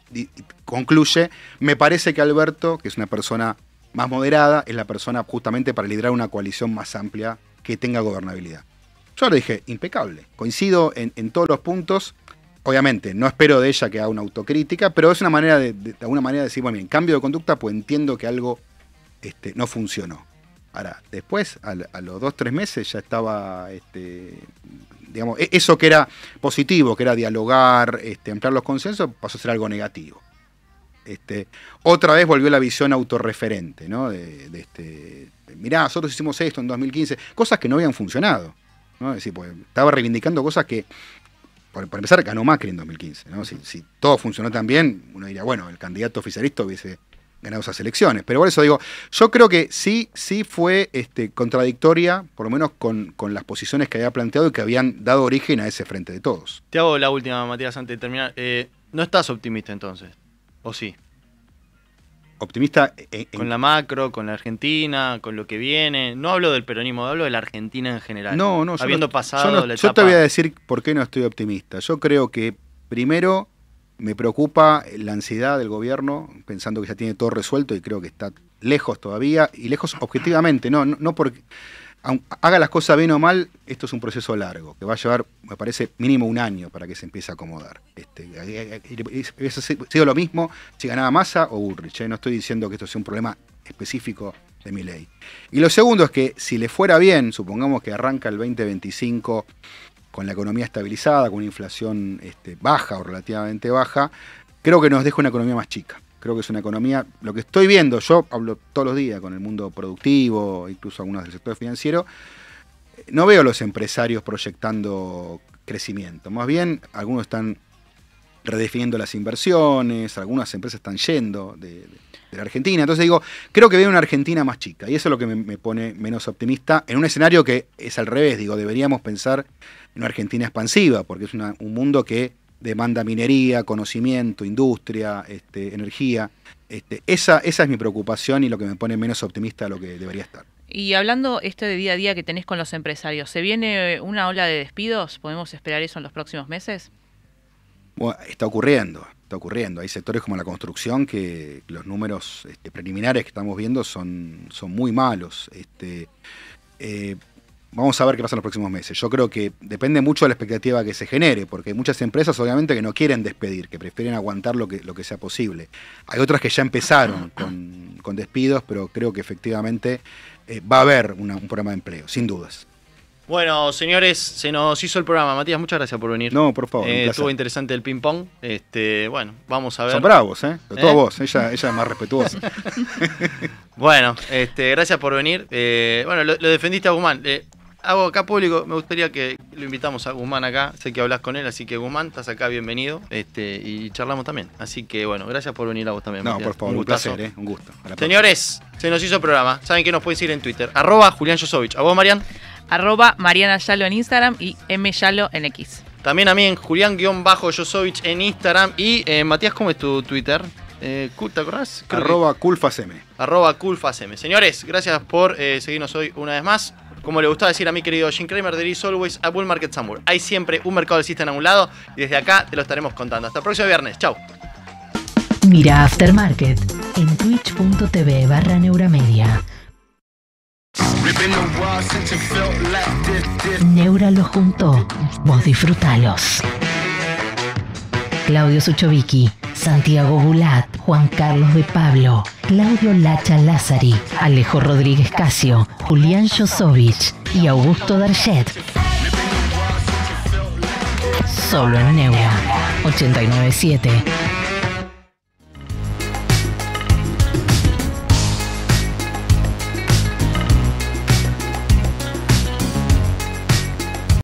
concluye, me parece que Alberto, que es una persona más moderada es la persona justamente para liderar una coalición más amplia que tenga gobernabilidad. Yo le dije, impecable, coincido en, todos los puntos. Obviamente, no espero de ella que haga una autocrítica, pero es una manera de, manera decir, bueno, en cambio de conducta, pues entiendo que algo este, no funcionó. Ahora, después, a, los dos, tres meses, ya estaba, este, digamos, e, eso que era positivo, que era dialogar, este, ampliar los consensos, pasó a ser algo negativo. Este, otra vez volvió la visión autorreferente, ¿no? De, este, mirá, nosotros hicimos esto en 2015, cosas que no habían funcionado. Pues, estaba reivindicando cosas que, por, empezar, ganó Macri en 2015. Si, todo funcionó tan bien, uno diría, bueno, el candidato oficialista hubiese ganado esas elecciones. Pero por eso digo, yo creo que sí, sí fue este, contradictoria, por lo menos con, las posiciones que había planteado y que habían dado origen a ese frente de todos. Te hago la última, Matías, antes de terminar. Eh, ¿No estás optimista entonces? ¿O sí? ¿Optimista? Eh, eh, con la macro, con la Argentina, con lo que viene. No hablo del peronismo, hablo de la Argentina en general. No, no, Habiendo yo pasado yo la etapa... Yo te voy a decir por qué no estoy optimista. Yo creo que, primero, me preocupa la ansiedad del gobierno, pensando que ya tiene todo resuelto y creo que está lejos todavía, y lejos objetivamente, no, no, no porque haga las cosas bien o mal, esto es un proceso largo, que va a llevar, me parece, mínimo un año para que se empiece a acomodar. Este, eso sido lo mismo si ganaba masa o Bullrich. ¿eh? No estoy diciendo que esto sea un problema específico de mi ley. Y lo segundo es que si le fuera bien, supongamos que arranca el 2025 con la economía estabilizada, con una inflación este, baja o relativamente baja, creo que nos deja una economía más chica. Creo que es una economía, lo que estoy viendo, yo hablo todos los días con el mundo productivo, incluso algunos del sector financiero, no veo a los empresarios proyectando crecimiento. Más bien, algunos están redefiniendo las inversiones, algunas empresas están yendo de, la Argentina. Entonces digo, creo que veo una Argentina más chica y eso es lo que me, pone menos optimista en un escenario que es al revés. Digo, deberíamos pensar en una Argentina expansiva porque es un mundo que demanda minería, conocimiento, industria, este, energía. Este, esa, esa es mi preocupación y lo que me pone menos optimista de lo que debería estar. Y hablando esto de día a día que tenés con los empresarios, ¿se viene eh, una ola de despidos? ¿Podemos esperar eso en los próximos meses? está ocurriendo, está ocurriendo. Hay sectores como la construcción que los números este, preliminares que estamos viendo son, son muy malos. Eh, vamos a ver qué pasa en los próximos meses. Yo creo que depende mucho de la expectativa que se genere, porque hay muchas empresas obviamente que no quieren despedir, que prefieren aguantar lo que, lo que sea posible. Hay otras que ya empezaron con, despidos, pero creo que efectivamente eh, va a haber un programa de empleo, sin dudas. Bueno, señores, se nos hizo el programa. Matías, muchas gracias por venir. No, por favor. Eh, estuvo interesante el ping-pong. Este, bueno, vamos a ver. Son bravos, ¿eh? Pero ¿Eh? vos, ella, ella es más respetuosa. bueno, este, gracias por venir. bueno, lo, lo, defendiste a Guzmán hago acá público, me gustaría que lo invitamos a Guzmán acá, sé que hablas con él, así que Guzmán, estás acá, bienvenido, este, y charlamos también. Así que bueno, gracias por venir a vos también. No, por favor, un, placer, eh, un gusto. Señores, se nos hizo el programa, saben que nos pueden seguir en Twitter, arroba Julián Josovich, a vos Marian. Arroba Mariana Yalo en Instagram y M Yalo en X. También a mí en julián Josovich en Instagram y eh, Matías, ¿cómo es tu Twitter? Eh, ¿Te acordás? arroba que... Arroba Señores, gracias por eh, seguirnos hoy una vez más como le gustaba decir a mi querido Jim Kramer, there is always a bull market somewhere. Hay siempre un mercado alcista en un lado y desde acá te lo estaremos contando. Hasta el próximo viernes. Chau. Mira Aftermarket en twitch.tv barra neuramedia. Neura los juntó. Vos disfrutalos. Claudio Suchovicki, Santiago Bulat, Juan Carlos de Pablo, Claudio Lacha Lazari, Alejo Rodríguez Casio, Julián Josovich y Augusto Darchet. Solo en Neura 897.